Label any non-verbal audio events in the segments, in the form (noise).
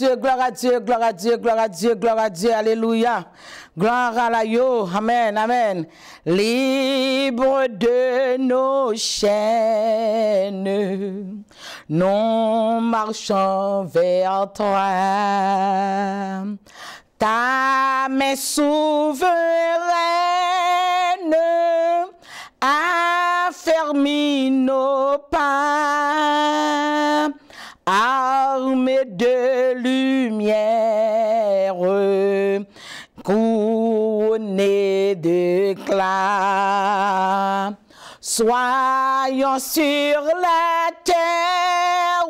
Dieu, gloire à Dieu, gloire à Dieu, gloire à Dieu, gloire à Dieu, alléluia. Gloire à la yo, amen, amen. Libre de nos chaînes, nous marchons vers toi. Ta main souveraine a fermé nos pas de lumière, de d'éclat. Soyons sur la terre,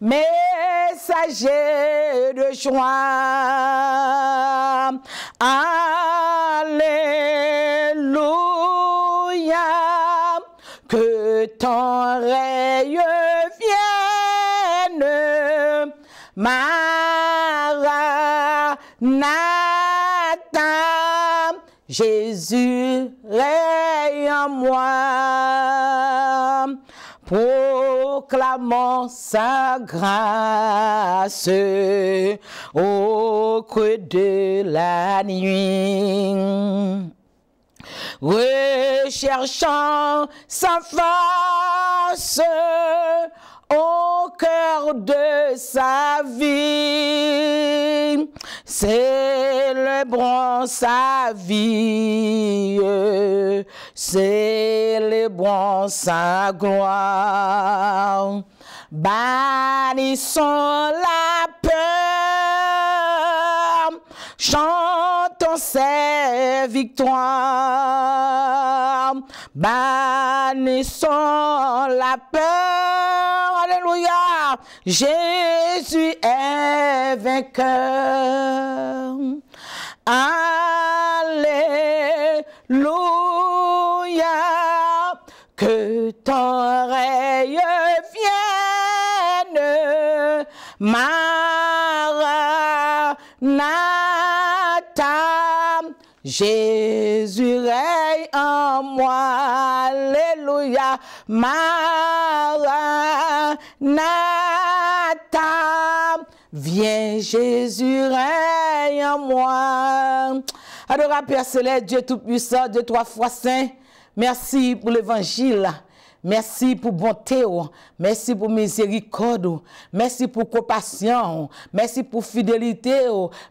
messagers de joie. Jésus règne en moi, proclamant sa grâce au creux de la nuit. Recherchant sa face au cœur de sa vie, Célébrons sa vie, célébrons sa gloire, bannissons la peur, chantons ses victoire, bannissons la peur, alléluia. Jésus est vainqueur. Alléluia. Que ton règne vienne. Maranatha. Jésus règne en moi. Ya Maranata Vien Jésus rayan mou Adora Père Sélé, Dieu Tout-Puissant, Deux-Trois-Fois Saint Merci pou l'évangile Merci pour bonté, oh. merci pour miséricorde, oh. merci pour compassion, oh. merci pour fidélité,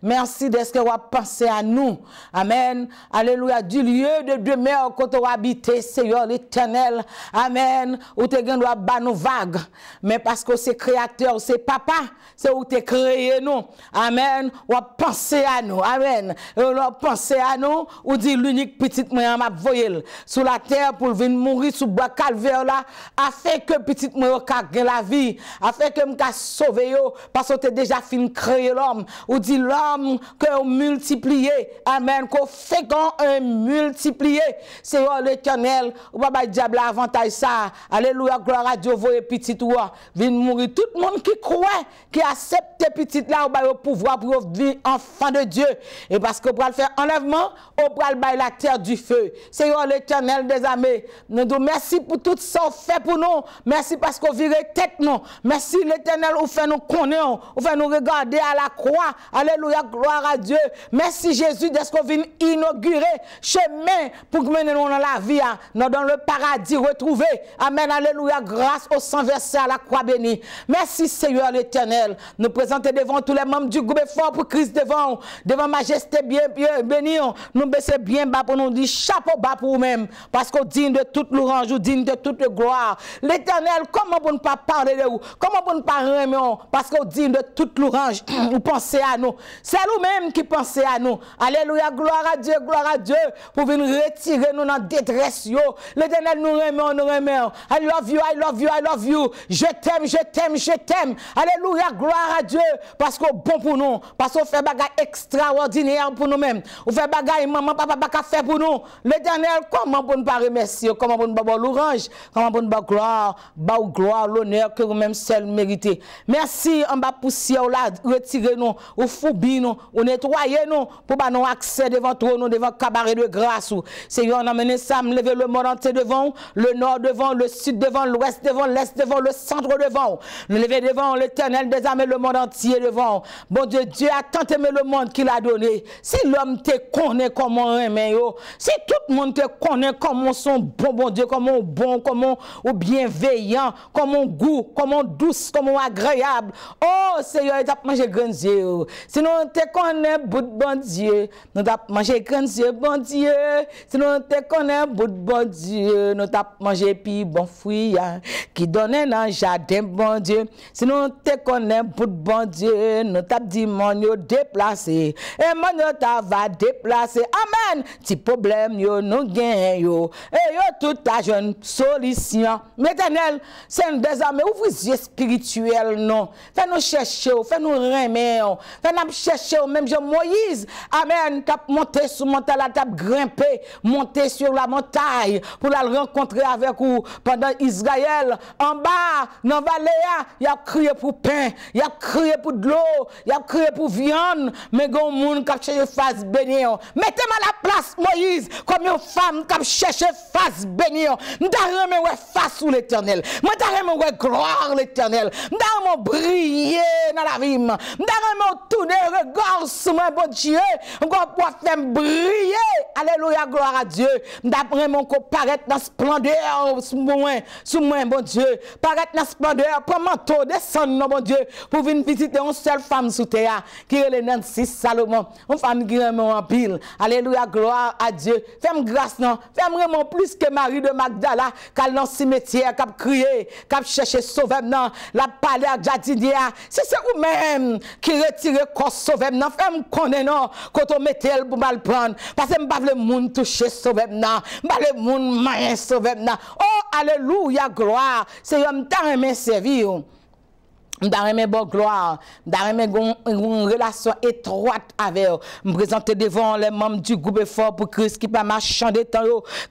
merci de ce que vous pensé à nous. Amen. Alléluia. Du lieu de demeure où tu habiter, Seigneur l'éternel. Amen. Ou te gen doit nous vague. Mais parce que c'est créateur, c'est papa, c'est où tu créé nous. Amen. Ou pensé à nous. Amen. Ou pensé à nous, ou dit l'unique petite moyen m'a voyé sur la terre pour venir mourir sous bois calvaire là afin que petit moi la vie afin que me sauver yo parce que tu déjà fin créé l'homme ou dit l'homme que multiplié amen qu'on fécond un multiplié c'est l'éternel ou pas diable avantage ça alléluia gloire à Dieu voyez petit ou êtes mourir tout le monde qui croit qui accepte petit là ou ba pouvoir pour vivre enfant de Dieu et parce que pour le faire enlèvement au va le la terre du feu Seigneur l'éternel des amis, nous nous merci pour toutes ça fait pour nous. Merci parce qu'on vire tête Merci l'éternel ou fait nous connaître, ou fait nous regarder à la croix. Alléluia, gloire à Dieu. Merci Jésus de ce qu'on vient inaugurer chemin pour mener nous dans la vie, hein. dans le paradis retrouvé. Amen, alléluia, grâce au sang versé à la croix bénie. Merci Seigneur l'éternel. Nous présenter devant tous les membres du groupe fort pour Christ devant, devant majesté bien, bien hein. Nous baisser bien bas pour nous dire chapeau bas pour nous même parce qu'on digne de toute l'orange, ou digne de toute de gloire. L'éternel, comment pour ne pas parler de vous? Comment pour ne pas remercier Parce qu'on dit de toute l'orange, (clears throat) vous pensez à nous. C'est nous même qui pensez à nous. Alléluia, gloire à Dieu, gloire à Dieu, pour venir retirer nous dans la détresse. L'éternel nous remet, nous remercie. I love you, I love you, I love you. Je t'aime, je t'aime, je t'aime. Alléluia, gloire à Dieu, parce qu'au bon pour nous, parce qu'on fait choses extraordinaire pour nous-mêmes. On fait bagage maman, papa, papa, fait pour nous. L'éternel, comment pour ne pas remercier, comment pour ne pas l'orange, Comment gloire, gloire, l'honneur que vous-même seul méritez. Merci en bas poussière là, retirez nous, ou foubi nous, ou nettoyez nous pour pas nous accès devant toi, nous devant cabaret de grâce. Seigneur, on amener ça, lever le monde entier devant, le nord devant, le sud devant, l'ouest devant, l'est devant, le centre devant. Nous lever devant l'Éternel des le monde entier devant. Bon Dieu, Dieu a tant aimé le monde qu'il a donné. Si l'homme te connaît comme un meilleur, si tout le monde te connaît comment son bon bon Dieu, comment bon, comme moun ou bienveyant, kon moun gou, kon moun douce, kon moun agreyable. Oh, seyo, e tap manje genzyo, se nou te konen bout bonzyo, nou tap manje genzyo bonzyo, se nou te konen bout bonzyo, nou tap manje pi bon fuyan, ki donen nan jaden bonzyo, se nou te konen bout bonzyo, nou tap di moun yo deplase, e moun yo ta va deplase, amen, ti problem yo nou gen yo, e yo touta joun sol t'en hein. Maintenant, c'est un désarmé. ouvre vous êtes spirituel, non. Fais-nous chercher, oh, fais-nous remer, oh. fais-nous chercher, oh, même je Moïse, Amen, cap monté sur montagne, la table grimpé, monté sur la montagne, pour la rencontrer avec vous, pendant Israël, en bas, dans la vallée, il hein, a crié pour pain, il a crié pour de l'eau, il a crié pour viande, mais il y a monde qui cherche face béni. mettez-moi la place, Moïse, comme une femme qui chercher face béni nous ouais face ou l'éternel. Je vais ouais gloire l'éternel. Dans mon briller dans la vie. vais vraiment tourner regard sous mon bon Dieu. On va faire briller. Alléluia gloire à Dieu. D'après mon corps paraître dans splendeur sous moi sous moi bon Dieu. Paraître dans splendeur pour manteau descendre non bon Dieu pour venir visiter une seule femme sous terre qui est le Nancy Salomon. Une femme qui vraiment en pile. Alléluia gloire à Dieu. femme grâce non. fais vraiment plus que Marie de Magdala, nan simetye, kap kriye, kap cheche sovem nan, la pale ak jadidia, se se ou men ki retire kos sovem nan, fèm konen nan, koto metel pou mal pran, pasen mbav le moun touche sovem nan, mbav le moun mayen sovem nan, oh aleluya gloa, se yon tan men sevi yon, dans mes bonnes gloire, dans une relation étroite avec me présenter devant les membres du groupe fort pour Christ qui pas marchand de temps,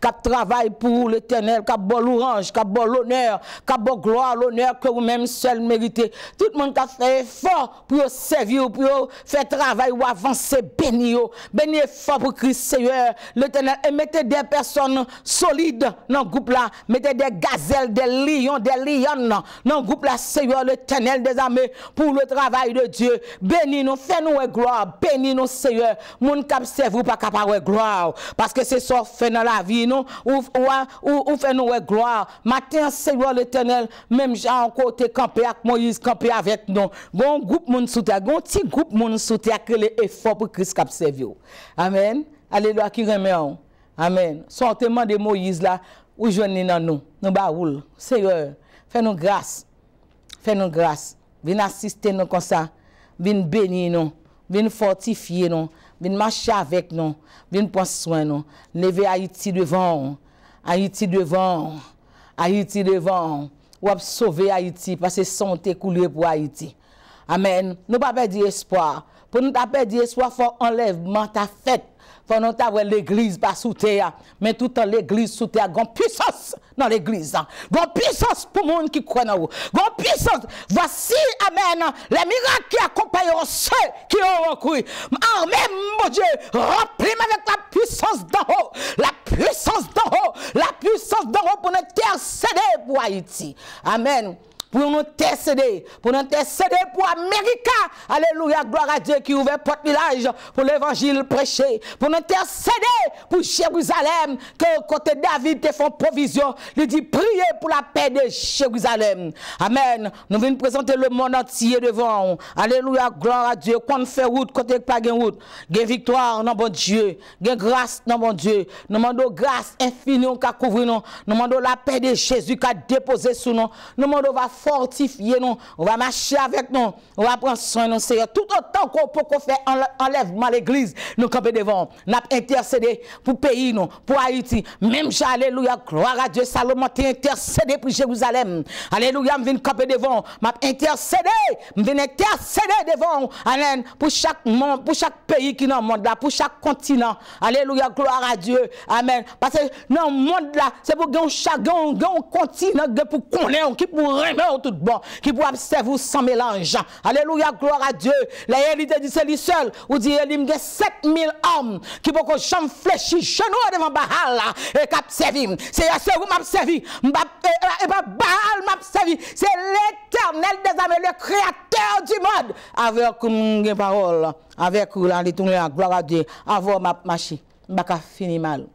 qui travaille pour l'éternel, qui bon l'orange, qui bon l'honneur, qui bon gloire, l'honneur que vous-même seul méritez. Tout le monde qui a fait effort pour servir, pour faire travail ou avancer, béni, béni fort pour Christ Seigneur, l'éternel, et mettez des personnes solides dans le groupe là, mettez des gazelles, des lions, des lions dans le groupe là, Seigneur, l'éternel, l'éternel pour le travail de Dieu. Bénis nous, fais-nous gloire, bénis nous Seigneur. Mon cap vous pas capable gloire parce que c'est ça fait dans la vie non? ou ou, nous gloire. Matin Seigneur l'éternel, même Jean encore été campé avec Moïse, campé avec nous. Bon groupe mon soutien, bon petit groupe mon soutien, que les efforts pour Christ cap Amen. Alléluia qui remet Amen. Sortez-moi de Moïse là, où je n'ai dans nous, nous Seigneur, fais-nous grâce. Fè nou glas. Vin asiste nou konsa. Vin beni nou. Vin fortifiye nou. Vin macha avèk nou. Vin ponswen nou. Neve Haiti devan. Haiti devan. Haiti devan. Ou ap sove Haiti. Pase son te koule pou Haiti. Amen. Nou pape di espoir. Pour nous appeler dire soit fort enlèvement ta fête. Pour nous avoir l'église pas sous terre, mais tout en l'église sous terre, grande puissance dans l'église. Grande puissance pour monde qui croit en vous. Grande puissance. Voici amen les miracles qui accompagneront ceux qui ont cru. Amen, mon Dieu, remplis avec la puissance d'en haut, la puissance d'en haut, la puissance d'en haut pour nous terre pour Haïti. Amen pour nous intercéder. pour nous intercéder pour l'Amérique. Alléluia, gloire à Dieu qui ouvre porte village pour l'évangile prêché, pour nous intercéder pour Jérusalem, que côté David te font provision, Lui dit priez pour la paix de Jérusalem. Amen. Nous venons présenter le monde entier devant. Alléluia, gloire à Dieu. Quand on fait route, côté pas de route, gain victoire, non bon Dieu, gain grâce, non bon Dieu. Nous demandons grâce infinie, qu'à couvrir nous. Nous demandons la paix de Jésus qui a déposé sous nous. Nous demandons fortifier nous, on va marcher avec nous, on va prendre soin nous, Seigneur. Tout autant qu'on peut faire enlèvement l'église, nous camper devant, nous intercéder pour le pays nous, pour Haïti. Même alléluia, gloire à Dieu, Salomon tu intercédé pour Jérusalem. Alléluia, je viens camper devant, je intercéder, viens intercéder devant, Amen, pour chaque monde, pour chaque pays qui est dans le monde là, pour chaque continent. Alléluia, gloire à Dieu, Amen. Parce que dans le monde là, c'est pour que chaque continent, pour qu'on est, qui pour remettre tout bon, qui pourra servir sans mélange. Alléluia, gloire à Dieu. La réalité dit, c'est lui seul. Ou dit, il y a 7000 hommes qui peuvent jamais fléchir, genoux devant Baal, et qui servir. C'est ce vous m'a servi. Euh, euh, Baal m'a servi. C'est l'éternel des amis, le créateur du monde. Avec une parole, avec la gloire à Dieu, avant ma machine, Je ne fini mal.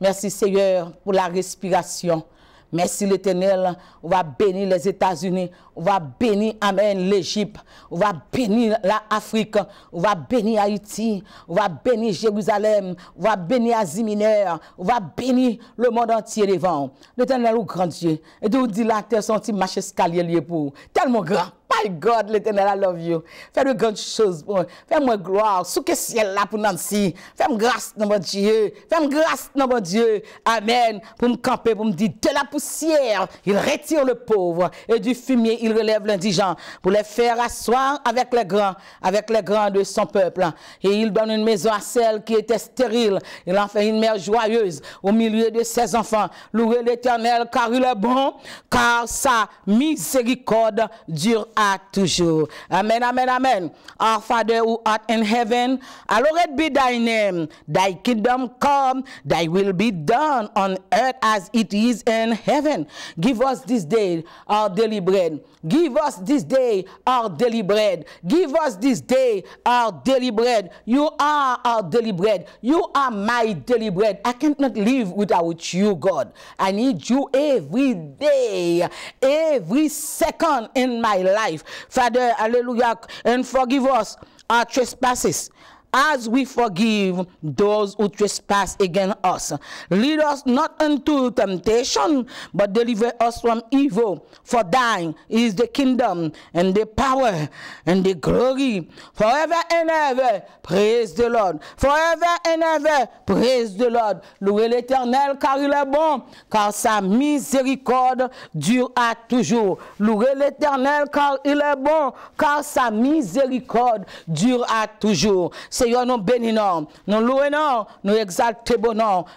Merci Seigneur pour la respiration. Mèsi l'Etenel, ou va beni les Etats-Unis, ou va beni Amen l'Egypte, ou va beni la Afrique, ou va beni Haiti, ou va beni Jérusalem, ou va beni Azimineur, ou va beni le monde entier de vent. L'Etenel ou grandie, et ou dilate son timache skalye liye pou, tel mon grand. My God, l'Eternel, I love you. Fè mwen grand chouse pou mwen. Fè mwen gloa. Souke siel la pou Nancy. Fè mwen grasse nan mwen dieu. Fè mwen grasse nan mwen dieu. Amen. Pou mwen kampe pou mwen di. De la poussière, il retire le pauvre. Et du fumier, il relève l'indigent. Pou lè fè rassouan avèk lè grand. Avèk lè grand de son peuple. Et il donne une maison à celle qui était stérile. Il en fè une mère joyeuse. Au milieu de ses enfants. Loué l'Eternel, car il est bon. Car sa miséricorde dure. art toujours. Amen, amen, amen. Our Father who art in heaven, hallowed be thy name. Thy kingdom come, thy will be done on earth as it is in heaven. Give us this day our daily bread Give us this day our daily bread. Give us this day our daily bread. You are our daily bread. You are my daily bread. I cannot live without you, God. I need you every day, every second in my life. Father, hallelujah, and forgive us our trespasses as we forgive those who trespass against us. Lead us not into temptation, but deliver us from evil. For thine is the kingdom, and the power, and the glory, forever and ever. Praise the Lord. Forever and ever. Praise the Lord. Louez l'Éternel, car il est bon, car sa miséricorde dure à toujours. Louez l'Éternel, car il est bon, car sa miséricorde dure à toujours. Seigneur, nous bénissons, nous louons, nous exaltons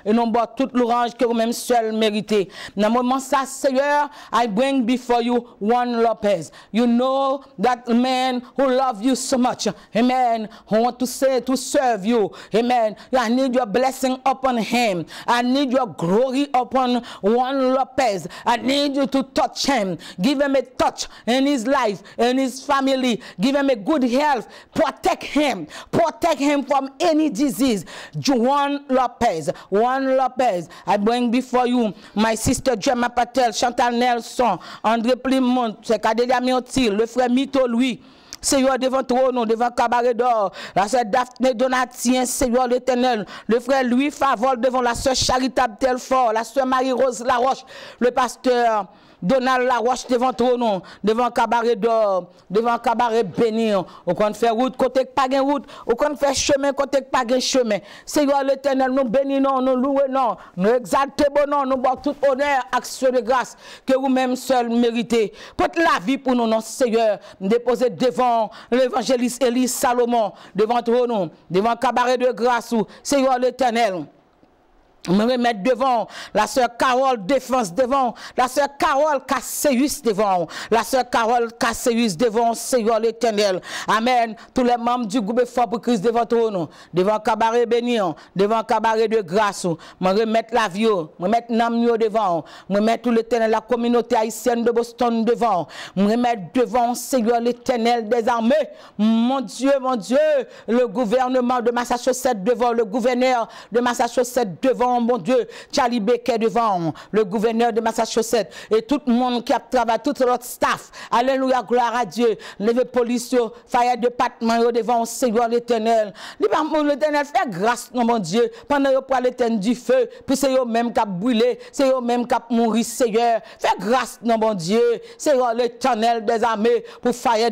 et nous boit toute l'orange que vous-même seul méritez. Dans le moment ça, Seigneur, I bring before you Juan Lopez. You know that man who loves you so much. Amen. Who want to say to serve you. Amen. I need your blessing upon him. I need your glory upon Juan Lopez. I need you to touch him. Give him a touch in his life, in his family. Give him a good health. Protect him. Protect him from any disease. Juan Lopez, Juan Lopez, I bring before you my sister Gemma Patel, Chantal Nelson, André Plimont, Kadelia Miotil, le frère Mito Louis. Seigneur, devant trône, devant cabaret d'or, la sœur Daphné Donatien, Seigneur l'éternel, le frère Louis Favol, devant la sœur Charitable Telfort, la sœur Marie-Rose la roche le pasteur Donald roche devant nom, devant Cabaret d'Or, devant Cabaret Bénir. On compte faire route côté pas de route. On compte faire chemin côté pas de chemin. Seigneur l'éternel, nous bénissons, nous louons, nous exaltons, nous nous tout honneur, action de grâce que vous-même seul méritez. Pour la vie pour nous, non, Seigneur. Déposez devant l'évangéliste Élise Salomon, devant nom, devant Cabaret de grâce, Seigneur l'éternel me remettre devant la sœur Carole Défense devant la sœur Carole Casséus devant la sœur Carole Casséus devant Seigneur l'éternel. Amen. Tous les membres du groupe Fort pour Christ devant devant cabaret Bénin, hein. devant cabaret de grâce. Hein. Me remettre la vie, hein. me mettre Namio devant, me remettre tout l'éternel, la communauté haïtienne de Boston devant, me remettre devant Seigneur l'éternel des armées. Mon Dieu, mon Dieu, le gouvernement de Massachusetts devant, le gouverneur de Massachusetts devant devant, oh, mon Dieu, Charlie Becker devant, le gouverneur de Massachusetts et tout le monde qui a travaillé, tout notre staff. Alléluia, gloire à Dieu. Levez police, fire département devant, Seigneur l'éternel. L'éternel fais grâce, mon Dieu, pendant que vous l'éternel du feu, puis c'est eux même qui a brûlé, c'est eux même qui a mouru, Seigneur. Fais grâce, non, mon Dieu, Seigneur l'éternel des armées, pour fire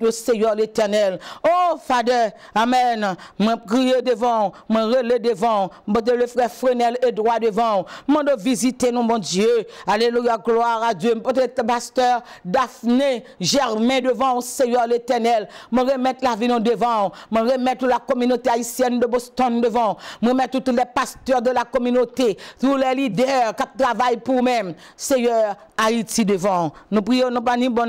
le Seigneur l'éternel. Oh, Father, Amen. Je devant, mon relais devant, je le frère Frenel et droit devant. monde visiter non mon Dieu. Alléluia, gloire à Dieu. Peut-être pasteur Daphné, Germain devant, Seigneur l'éternel. Me remettre la vie devant. Me remettre la communauté haïtienne de Boston devant. Me remettre tous les pasteurs de la communauté, tous les leaders qui travaillent pour même. Seigneur, Haïti devant. Nous prions, nos pas ni bon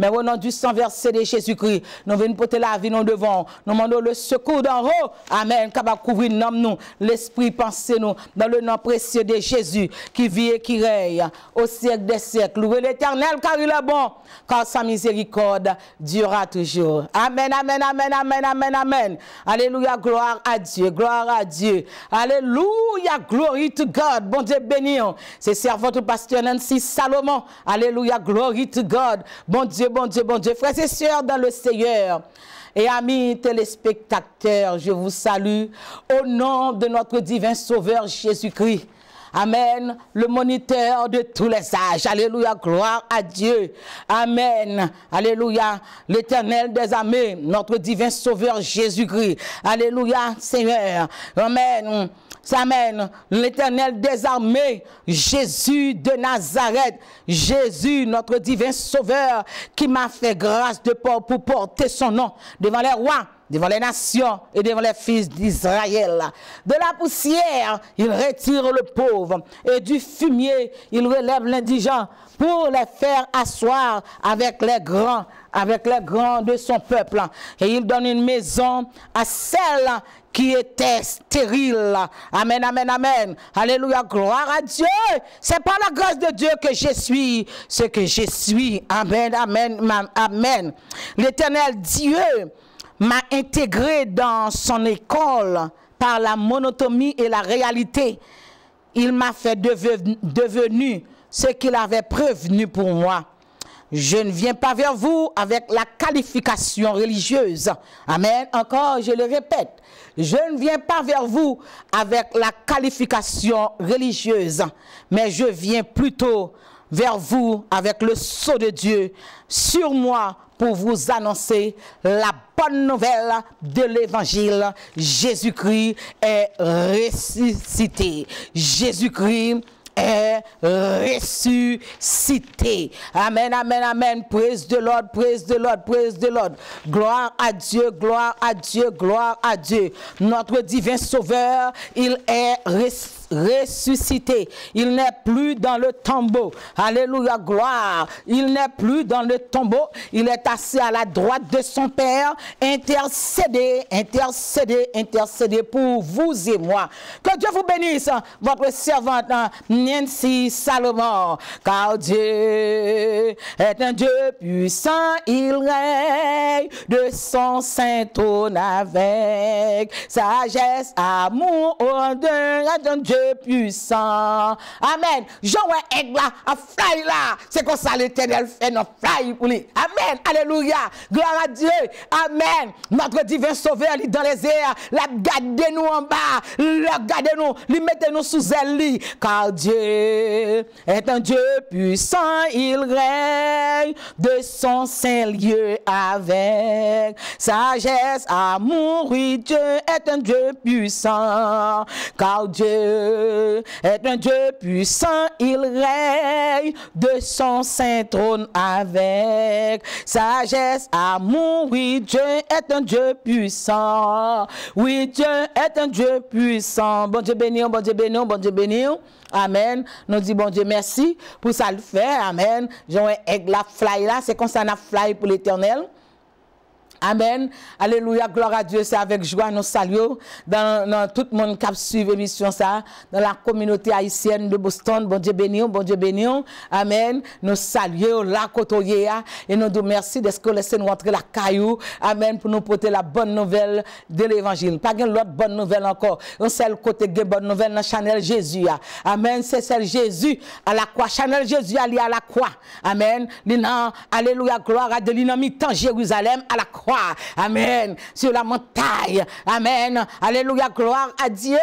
mais au nom du sang versé de Jésus-Christ, nous venons porter la vie non devant. Nous demandons le secours d'en haut. Amen. Capable couvrir nous, l'esprit pensé nous dans le nom précieux de Jésus qui vit et qui règne au siècle des siècles. Louez l'éternel car il est bon, car sa miséricorde durera toujours. Amen, amen, amen, amen, amen, amen. Alléluia, gloire à Dieu, gloire à Dieu. Alléluia, glory to God. Bon Dieu béni. Hein. C'est servant du pasteur Nancy Salomon. Alléluia, glory to God. Bon Dieu, bon Dieu, bon Dieu. Frères et sœurs dans le Seigneur. Et amis téléspectateurs, je vous salue au nom de notre divin sauveur Jésus-Christ. Amen. Le moniteur de tous les âges. Alléluia. Gloire à Dieu. Amen. Alléluia. L'éternel des armées, notre divin sauveur Jésus-Christ. Alléluia, Seigneur. Amen. Amen. L'éternel des armées, Jésus de Nazareth, Jésus, notre divin sauveur, qui m'a fait grâce de port pour porter son nom devant les rois, devant les nations et devant les fils d'Israël. De la poussière, il retire le pauvre, et du fumier, il relève l'indigent pour les faire asseoir avec les grands, avec les grands de son peuple. Et il donne une maison à celle qui était stérile. Amen, amen, amen. Alléluia, gloire à Dieu. C'est par la grâce de Dieu que je suis ce que je suis. Amen, amen, amen. L'éternel Dieu m'a intégré dans son école par la monotomie et la réalité. Il m'a fait devenu ce qu'il avait prévenu pour moi. Je ne viens pas vers vous avec la qualification religieuse. Amen. Encore, je le répète. Je ne viens pas vers vous avec la qualification religieuse, mais je viens plutôt vers vous avec le sceau de Dieu sur moi pour vous annoncer la bonne nouvelle de l'évangile. Jésus-Christ est ressuscité. Jésus-Christ est ressuscité. Amen, amen, amen. Prise de l'ordre, prise de l'ordre, prise de l'ordre. Gloire à Dieu, gloire à Dieu, gloire à Dieu. Notre divin sauveur, il est ressuscité ressuscité. Il n'est plus dans le tombeau. Alléluia, gloire. Il n'est plus dans le tombeau. Il est assis à la droite de son Père. Intercédez, intercédez, intercédez pour vous et moi. Que Dieu vous bénisse, votre servante Nancy Salomon. Car Dieu est un Dieu puissant. Il règne de son saint trône avec sagesse, amour, honneur. Dieu puissant. Amen. Jean un là, à fly là. C'est comme ça l'éternel fait nos fly pour lui. Amen. Alléluia. Gloire à Dieu. Amen. Notre divin sauveur, est dans les airs, l'a garde nous en bas, l'a garde nous, lui mettez nous sous elle, Car Dieu est un Dieu puissant, il règne de son saint lieu avec sagesse, amour. Oui, Dieu est un Dieu puissant. Car Dieu est un Dieu puissant, il règne de son saint trône avec sagesse, amour. Oui, Dieu est un Dieu puissant. Oui, Dieu est un Dieu puissant. Bon Dieu béni, oh, bon Dieu béni, oh, bon Dieu béni. Oh. Amen. Nous disons bon Dieu merci pour ça le faire Amen. J'ai un aigle la fly là, c'est comme ça la fly pour l'éternel. Amen. Alléluia, gloire à Dieu. C'est avec joie nous saluons dans, tout le monde qui a suivi l'émission ça, dans la communauté haïtienne de Boston. Bon Dieu béni, bon Dieu béni. Amen. Nous saluons la côte. Hein, et nous nous merci de ce que laissez nous entrer la caillou. Amen. Pour nous porter la bonne nouvelle de l'évangile. Pas l'autre bonne nouvelle encore. On le côté de bonne nouvelle dans Chanel Jésus. Hein. Amen. C'est celle Jésus à la croix. Chanel Jésus à la croix. Amen. Alléluia, gloire à Dieu. en Jérusalem à la croix. Amen. Sur la montagne. Amen. Alléluia, gloire à Dieu.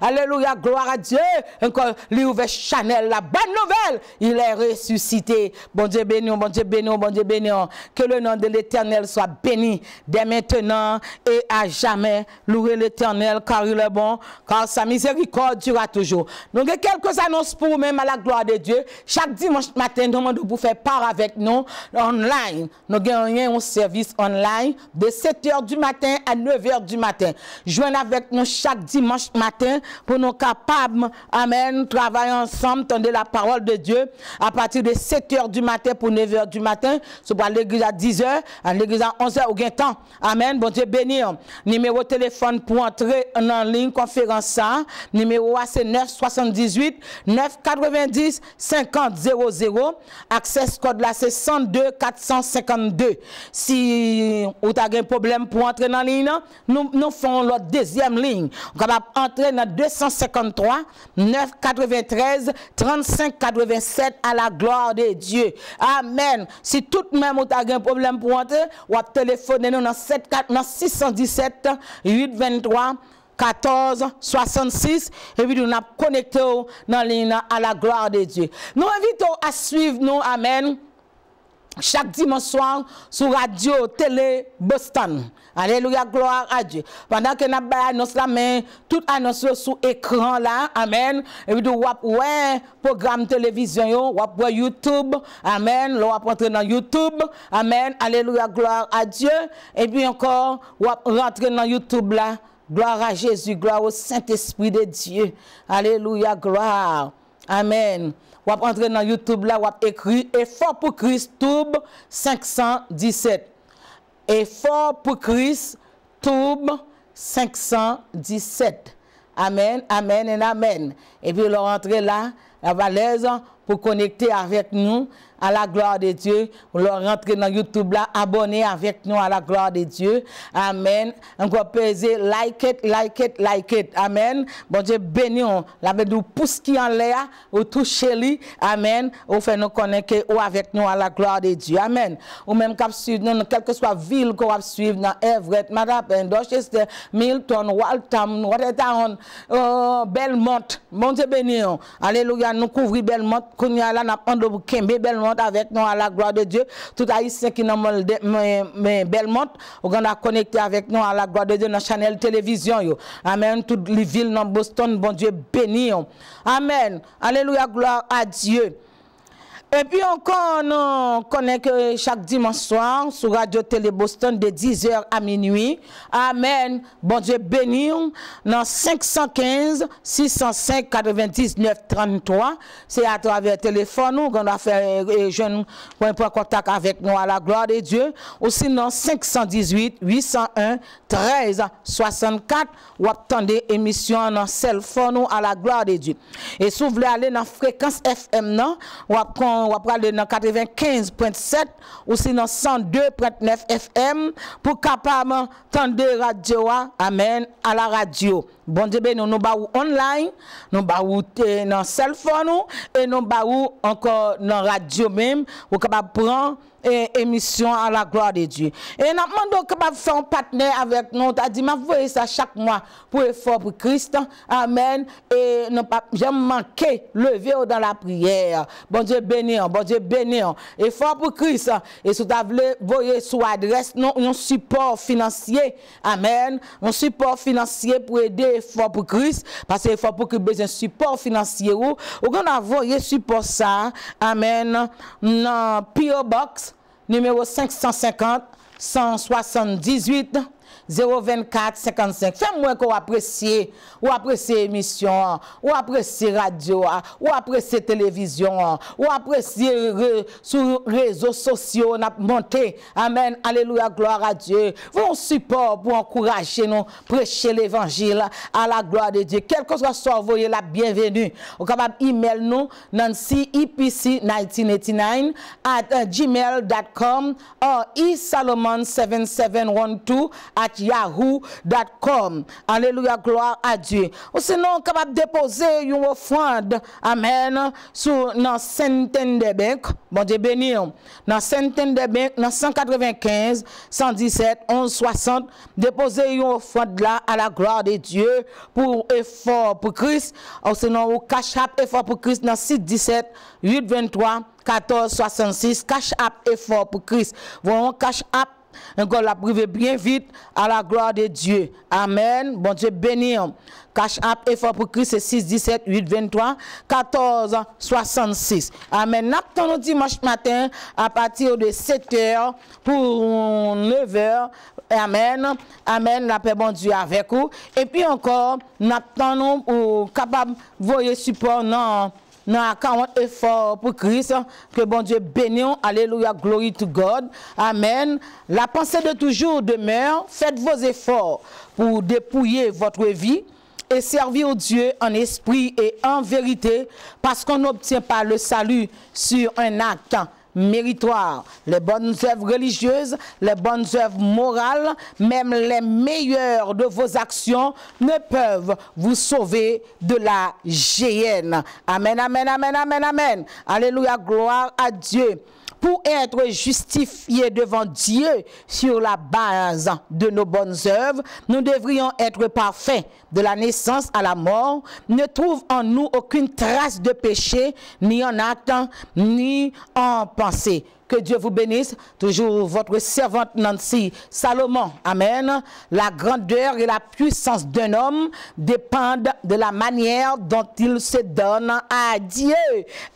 Alléluia, gloire à Dieu. Encore, lui ouvert Chanel, la bonne nouvelle. Il est ressuscité. Bon Dieu béni, bon Dieu béni, bon Dieu béni. Que le nom de l'éternel soit béni dès maintenant et à jamais. Louez l'éternel car il est bon, car sa miséricorde durera toujours. Donc, il quelques annonces pour vous-même à la gloire de Dieu. Chaque dimanche matin, nous demandons vous faire part avec nous online. Nous gagnons un service online de 7h du matin à 9h du matin. Joignez avec nous chaque dimanche matin pour nous capables, amen, travailler ensemble, tendre la parole de Dieu à partir de 7h du matin pour 9h du matin. Ce pour l'église à 10h, à l'église à 11h au gain temps. Amen. Bon Dieu béni. Numéro de téléphone pour entrer en ligne conférence ça. Numéro c'est 978 990 50 00. Access code là c'est 102 452. Si ou t'as un problème pour entrer entrer ligne, nous nous nous faisons la deuxième ligne. On kapap entrer dans 253, 993, 3587 à la gloire de Dieu. Amen. Si tout même ou ta un problème pour entrer, ou téléphonez dans dans 74, 617 823 14, 66, et puis nous dans connecté dans à la gloire de Dieu. Nous invitons à suivre nous, Amen chaque dimanche soir sur radio, télé, Boston. Alléluia, gloire à Dieu. Pendant que nous annonce la main, tout annonce sur écran là, amen. Et puis, wap ouais, programme télévision, yo, wap YouTube, amen. L'on wap rentrer dans YouTube, amen. Alléluia, gloire à Dieu. Et puis encore, wap rentrer dans YouTube là. Gloire à Jésus, gloire au Saint-Esprit de Dieu. Alléluia, gloire. Amen. Ou ap entre dans YouTube là. ou ap écrire Effort pour Christ Toub 517. Effort pour Christ, Tube 517. Amen, amen, et amen. Et puis, leur rentrer là, la valise pour connecter avec nous, à la gloire de Dieu. Vous leur rentrez dans YouTube là, abonnez avec nous à la gloire de Dieu. Amen. Encore peser, like it, like it, like it. Amen. Bon Dieu béni, la bête nous pousse qui en l'air, ou toucher lui. Amen. Ou fait nous connecter ou avec nous à la gloire de Dieu. Amen. Ou même cap suivre, quelle que soit ville qu'on va suivre dans Everett, Madame, Dorchester, Milton, Waltham, Watertown, oh, Belmont. Bon Dieu béni. Alléluia, nous couvrons Belmont. a là, n'a pas de Belmont avec nous à la gloire de Dieu. Tout haïtien qui dans Belmont on a connecté avec nous à la gloire de Dieu dans la chaîne télévision. Yo. Amen. Toutes les villes dans Boston, bon Dieu béni. Amen. Alléluia, gloire à Dieu. Et puis encore, on connaît chaque dimanche soir, sur Radio Télé Boston, de 10h à minuit. Amen. Bon Dieu béni. Dans 515 605 99 33. C'est à travers téléphone on va faire un pour contact avec nous à la gloire de Dieu. Ou sinon, 518 801 13 64. Ou attendez émission dans cell phone à la gloire de Dieu. Et si vous voulez aller dans fréquence FM, non, ou on va parler dans 95.7 ou sinon 102.9 FM pour capable tendre radio. Amen à la radio. Bon Dieu béni, nous nous baou online, nous baou eh, dans cell phone et nous baou encore dans radio même, ou capable prendre eh, émission à la gloire de Dieu. Et nous demandons de faire un partenaire avec nous, t'as dit m'a voyé ça chaque mois pour effort pour Christ. Amen. Et nous pas jamais manquer lever dans la prière. Bon Dieu béni, bon Dieu béni. Effort pour Christ et si vous voulez sous adresse non un support financier. Amen. Un support financier pour aider effort pour Christ, passer effort pour que besoin support financier ou, ou qu'on a support ça, amen, dans PO Box, numéro 550, 178, 024 55. Fais-moi qu'on apprécie, ou apprécier émission, ou apprécier radio, ou apprécier télévision, ou apprécier sur réseaux sociaux, n'a monté. Amen. Alléluia, gloire à Dieu. Vous support pour encourager nous, prêcher l'évangile à la gloire de Dieu. Quel que soit soit envoyé la bienvenue. Vous capable email nous, Nancy IPC 1989 at euh, gmail.com or e 7712 at yahoo.com. Alléluia, gloire à Dieu. Ou sinon, capable de déposer une offrande, amen, sur nos centaine de banques. Bon Dieu béni. Hein. Dans centaine de banques, 195, 117, 1160, déposer une offrande là à la gloire de Dieu pour effort pour Christ. Ou sinon, ou cash effort pour Christ dans 6, 17, 8, 23, 14, 66, cash up effort pour Christ. Voyons, cash encore la priver bien vite à la gloire de Dieu. Amen. Bon Dieu béni. Cache effort pour Christ c'est 6 17 8 23 14 66. Amen. N'attendons dimanche matin à partir de 7h pour 9h. Amen. Amen. La paix bon Dieu avec vous. Et puis encore, n'attendons pour capable voyez support non nous avons effort pour Christ. Que bon Dieu bénisse. Alléluia. Glory to God. Amen. La pensée de toujours demeure. Faites vos efforts pour dépouiller votre vie et servir Dieu en esprit et en vérité parce qu'on n'obtient pas le salut sur un acte méritoire. Les bonnes œuvres religieuses, les bonnes œuvres morales, même les meilleures de vos actions ne peuvent vous sauver de la géhenne. Amen, amen, amen, amen, amen. Alléluia, gloire à Dieu pour être justifiés devant Dieu sur la base de nos bonnes œuvres, nous devrions être parfaits de la naissance à la mort, ne trouve en nous aucune trace de péché, ni en acte, ni en pensée. Que Dieu vous bénisse. Toujours votre servante Nancy Salomon. Amen. La grandeur et la puissance d'un homme dépendent de la manière dont il se donne à Dieu.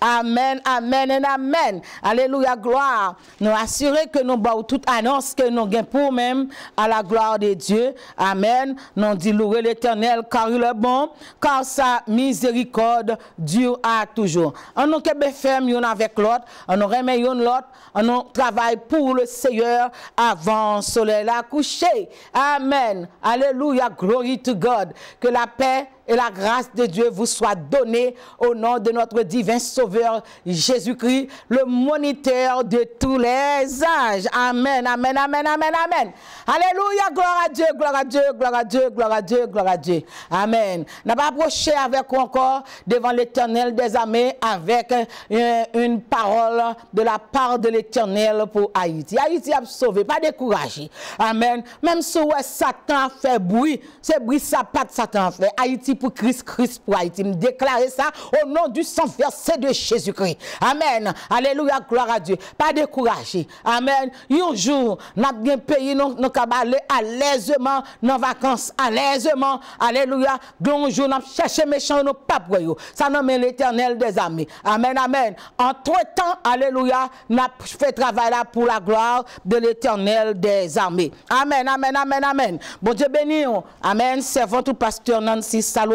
Amen, amen et amen. Alléluia, gloire. Nous assurer que nous avons toute annonce que nous avons pour même à la gloire de Dieu. Amen. Nous disons louer l'éternel car il est bon, car sa miséricorde dure à toujours. En nous qu'est avec l'autre, on nous remet l'autre, on travaille pour le Seigneur avant le soleil à coucher. Amen. Alléluia. Glory to God. Que la paix et la grâce de Dieu vous soit donnée au nom de notre divin Sauveur Jésus-Christ, le moniteur de tous les âges. Amen, amen, amen, amen, amen. Alléluia, gloire à Dieu, gloire à Dieu, gloire à Dieu, gloire à Dieu, gloire à Dieu. Amen. N'a pas approché avec vous encore devant l'éternel des amis avec euh, une, parole de la part de l'éternel pour Haïti. Haïti a sauvé, pas découragé. Amen. Même si Satan fait bruit, c'est bruit ça pas de Satan fait. Haïti pour Christ, Christ pour Haïti. Me déclarer ça au nom du sang versé de Jésus-Christ. Amen. Alléluia, gloire à Dieu. Pas découragé. Amen. Un jour, n'a bien payé nos nous à l'aisement nos vacances, à l'aisement. Alléluia. Un jour, avons cherché méchant nous pas papes. Ça nomme l'Éternel des armées. Amen, amen. Entre-temps, alléluia, n'a fait travail pour la gloire de l'Éternel des armées. Amen, amen, amen, amen. Bon Dieu béni. Amen. Servant tout pasteur Nancy salut.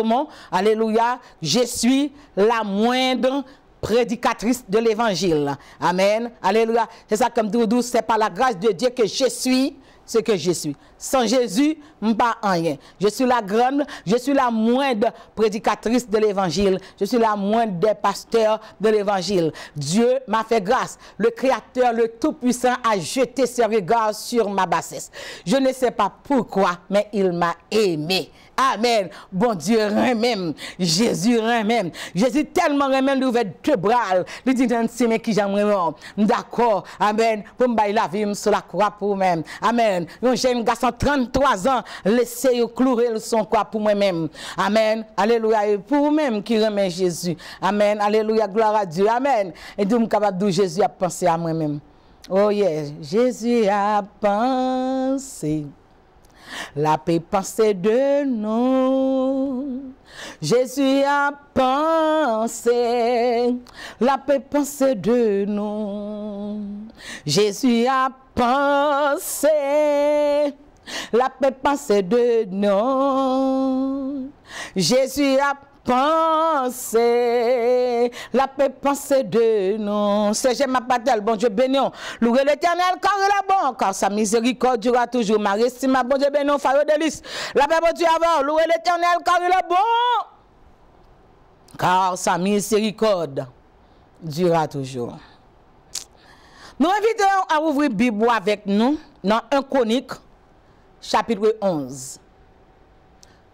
Alléluia, je suis la moindre prédicatrice de l'évangile. Amen. Alléluia. C'est ça comme Doudou, c'est par la grâce de Dieu que je suis ce que je suis. Sans Jésus, pas rien. Je suis la grande, je suis la moindre prédicatrice de l'évangile. Je suis la moindre des pasteurs de l'évangile. Dieu m'a fait grâce. Le Créateur, le Tout-Puissant a jeté ses regards sur ma bassesse. Je ne sais pas pourquoi, mais il m'a aimé. Amen. Bon Dieu, même. Jésus, même. Jésus tellement même lui ouvre deux bras. Il dit, mais qui j'aimerais. D'accord. Amen. Pour me la vie sur la croix pour même. Amen. Un j'aime grâce 33 ans, laissez vous clouer le son quoi pour moi-même. Amen. Alléluia. pour vous-même qui remet Jésus. Amen. Alléluia. Gloire à Dieu. Amen. Et donc, capable de Jésus a pensé à moi-même. Oh yes. Jésus a pensé. La paix pensée de nous. Jésus a pensé, la paix pensée de nous. Jésus a pensé, la paix passe de nous. Jésus a pensé, la paix pensée de nous. C'est j'ai ma patelle, bon Dieu bénion. Louez l'éternel, car il est bon, car sa miséricorde durera toujours. Ma ma bon Dieu bénion, faire délice. La paix bon Dieu avant, louez l'éternel, car il est bon, car sa miséricorde durera toujours. Nous invitons à ouvrir Bibou avec nous dans un chronique chapitre 11.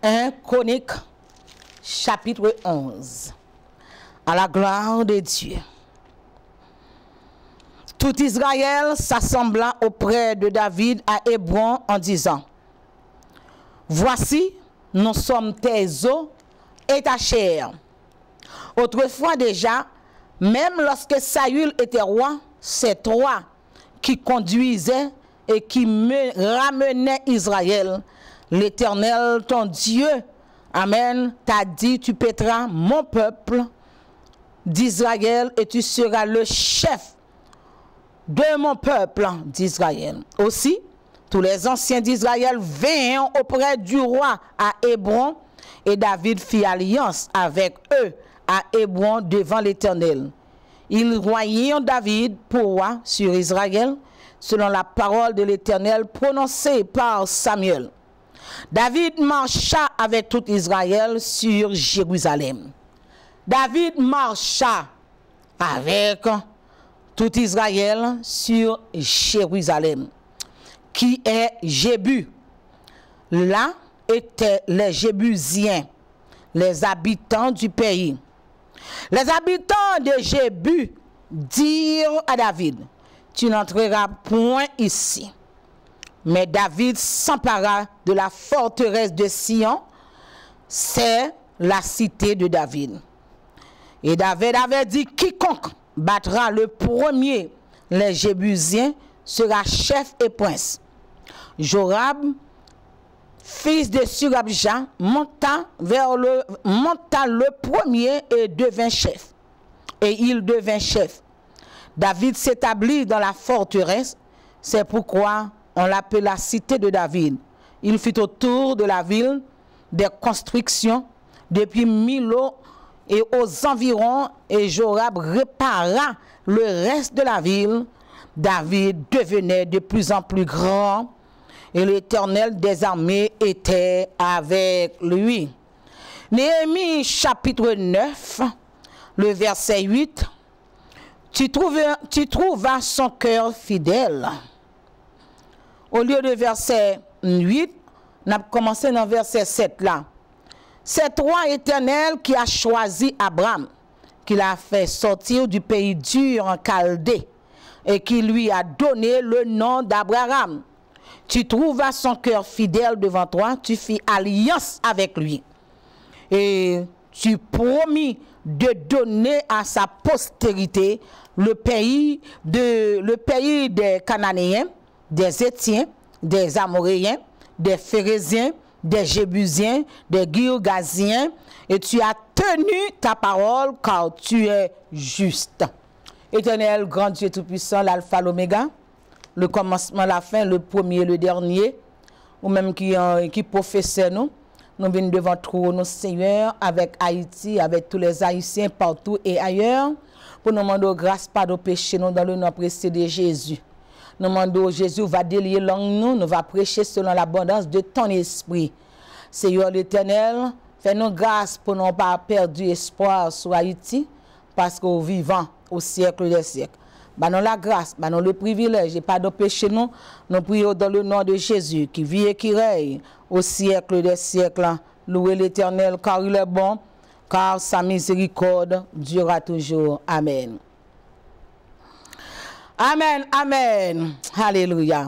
1 Chronique, chapitre 11. À la gloire de Dieu. Tout Israël s'assembla auprès de David à Hébron en disant, Voici, nous sommes tes os et ta chair. Autrefois déjà, même lorsque Saül était roi, c'est toi qui conduisais et qui ramenait Israël. L'Éternel, ton Dieu, Amen, t'a dit, tu pétras mon peuple d'Israël et tu seras le chef de mon peuple d'Israël. Aussi, tous les anciens d'Israël vinrent auprès du roi à Hébron et David fit alliance avec eux à Hébron devant l'Éternel. Ils royaient David pour roi sur Israël selon la parole de l'Éternel prononcée par Samuel. David marcha avec tout Israël sur Jérusalem. David marcha avec tout Israël sur Jérusalem, qui est Jébu. Là étaient les Jébusiens, les habitants du pays. Les habitants de Jébu dirent à David, tu n'entreras point ici. Mais David s'empara de la forteresse de Sion, c'est la cité de David. Et David avait dit, quiconque battra le premier les Jébusiens sera chef et prince. Jorab, fils de Surabja, monta, vers le, monta le premier et devint chef. Et il devint chef. David s'établit dans la forteresse, c'est pourquoi on l'appelle la cité de David. Il fit autour de la ville des constructions depuis Milo et aux environs, et Jorab répara le reste de la ville. David devenait de plus en plus grand, et l'Éternel des armées était avec lui. Néhémie chapitre 9, le verset 8. Tu, trouvas son cœur fidèle. Au lieu de verset 8, on a commencé dans verset 7 là. C'est toi, éternel, qui a choisi Abraham, qui l'a fait sortir du pays dur en Chaldée, et qui lui a donné le nom d'Abraham. Tu trouvas son cœur fidèle devant toi, tu fis alliance avec lui. Et tu promis de donner à sa postérité le pays, de, le pays des Cananéens, des Étiens, des Amoréens, des Phérésiens, des Jébusiens, des Guyogaziens, et tu as tenu ta parole car tu es juste. Éternel, grand Dieu Tout-Puissant, l'alpha, l'oméga, le commencement, la fin, le premier, le dernier, ou même qui, qui professeur nous, nous venons devant nous, Seigneur avec Haïti, avec tous les Haïtiens partout et ailleurs pour nous demander grâce par nos péchés nous dans le nom précieux de Jésus. Nous demandons Jésus va délier langue nous, nous va prêcher selon l'abondance de ton esprit. Seigneur l'Éternel, fais-nous grâce pour ne pas perdre espoir sur Haïti parce qu'au vivant au siècle des siècles. Bah, nous la grâce, bah, nous le privilège et pas de péché nous. Nous prions dans le nom de Jésus qui vit et qui règne au siècle des siècles. Louez l'Éternel, car il est bon, car sa miséricorde durera toujours. Amen. Amen, amen. Alléluia.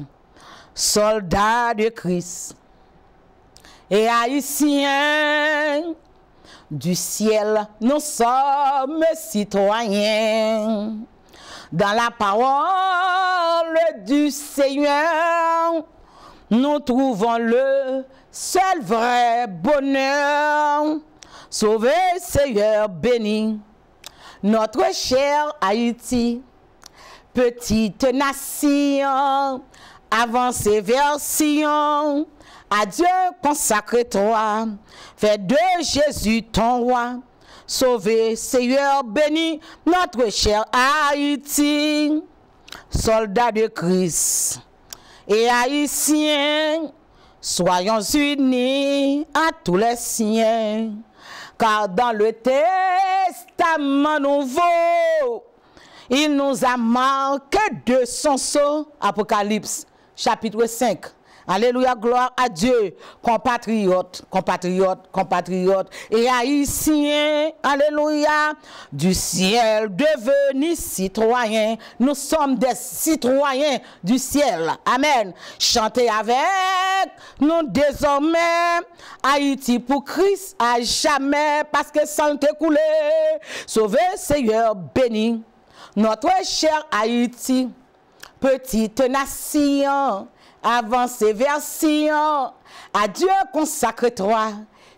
Soldats de Christ et haïtiens du ciel, nous sommes citoyens. Dans la parole du Seigneur, nous trouvons le seul vrai bonheur. Sauvez Seigneur béni, notre cher Haïti, petite nation, avancez vers Sion, adieu Dieu toi fais de Jésus ton roi. Sauvez Seigneur béni, notre cher Haïti, soldat de Christ et haïtiens, soyons unis à tous les siens, car dans le testament nouveau, il nous a marqué de son sceau, Apocalypse, chapitre 5, Alléluia, gloire à Dieu. Compatriotes, compatriotes, compatriotes et haïtiens, alléluia, du ciel devenus citoyens. Nous sommes des citoyens du ciel. Amen. Chantez avec nous désormais. Haïti pour Christ à jamais, parce que sans te couler, Seigneur béni. Notre cher Haïti, petite nation, avancez vers Sion. À Dieu consacre-toi.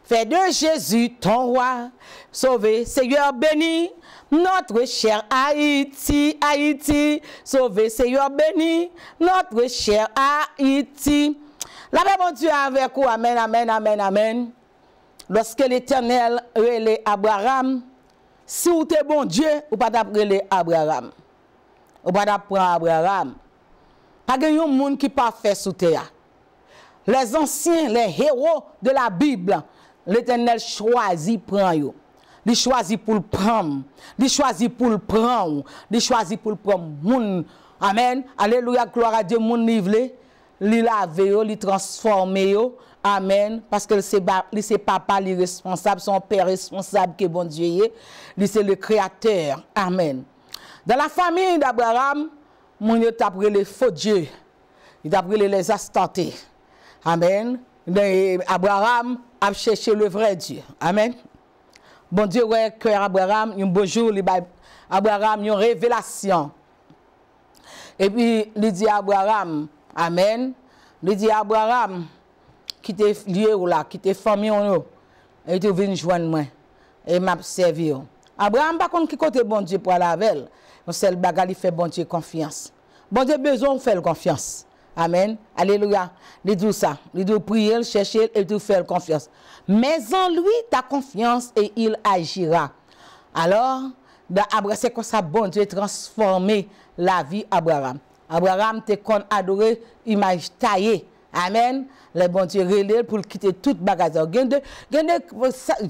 Fais de Jésus ton roi. sauvez Seigneur béni, notre cher Haïti, Haïti. sauve Seigneur béni, notre cher Haïti. La paix, mon Dieu, avec vous. Amen, amen, amen, amen. Lorsque l'Éternel relève Abraham, si vous êtes bon Dieu, vous ne pouvez pas Abraham. Vous ne pouvez Abraham. Pas qui fait Les anciens, les héros de la Bible, l'Éternel choisit pour yo. pour le prendre, il choisit pour le prendre. Il choisit pour le prendre. Amen, Alléluia, gloire à Dieu, mon livre. Il lave Amen, Parce que c'est papa le responsable, son père responsable que bon Dieu est. Lui le créateur. Amen. Dans la famille d'Abraham, mon Dieu appris les faux Dieu. Il appris les astantés. Amen. Abraham a cherché le vrai Dieu. Amen. Bon Dieu, ouais, que Abraham, un beau jour, Abraham, une révélation. Et puis, il dit Abraham, Amen. Il dit Abraham, qui t'est lié ou là, qui famille en et tu viens joindre moi, et m'a servi. Abraham, par contre, qui côté bon Dieu pour la avec Monseigneur Bagali, fait bon Dieu confiance. Bon besoin de faire confiance. Amen. Alléluia. Il tout ça. ça, dou prier, chercher, et tout, faire confiance. Mais en lui ta confiance et il agira. Alors, da comme ça, bon Dieu, transforme la vie, Abraham. Abraham te conn adoré image taillée. Amen. Le bon Dieu relève pour quitter tout bagage. Gende, gende,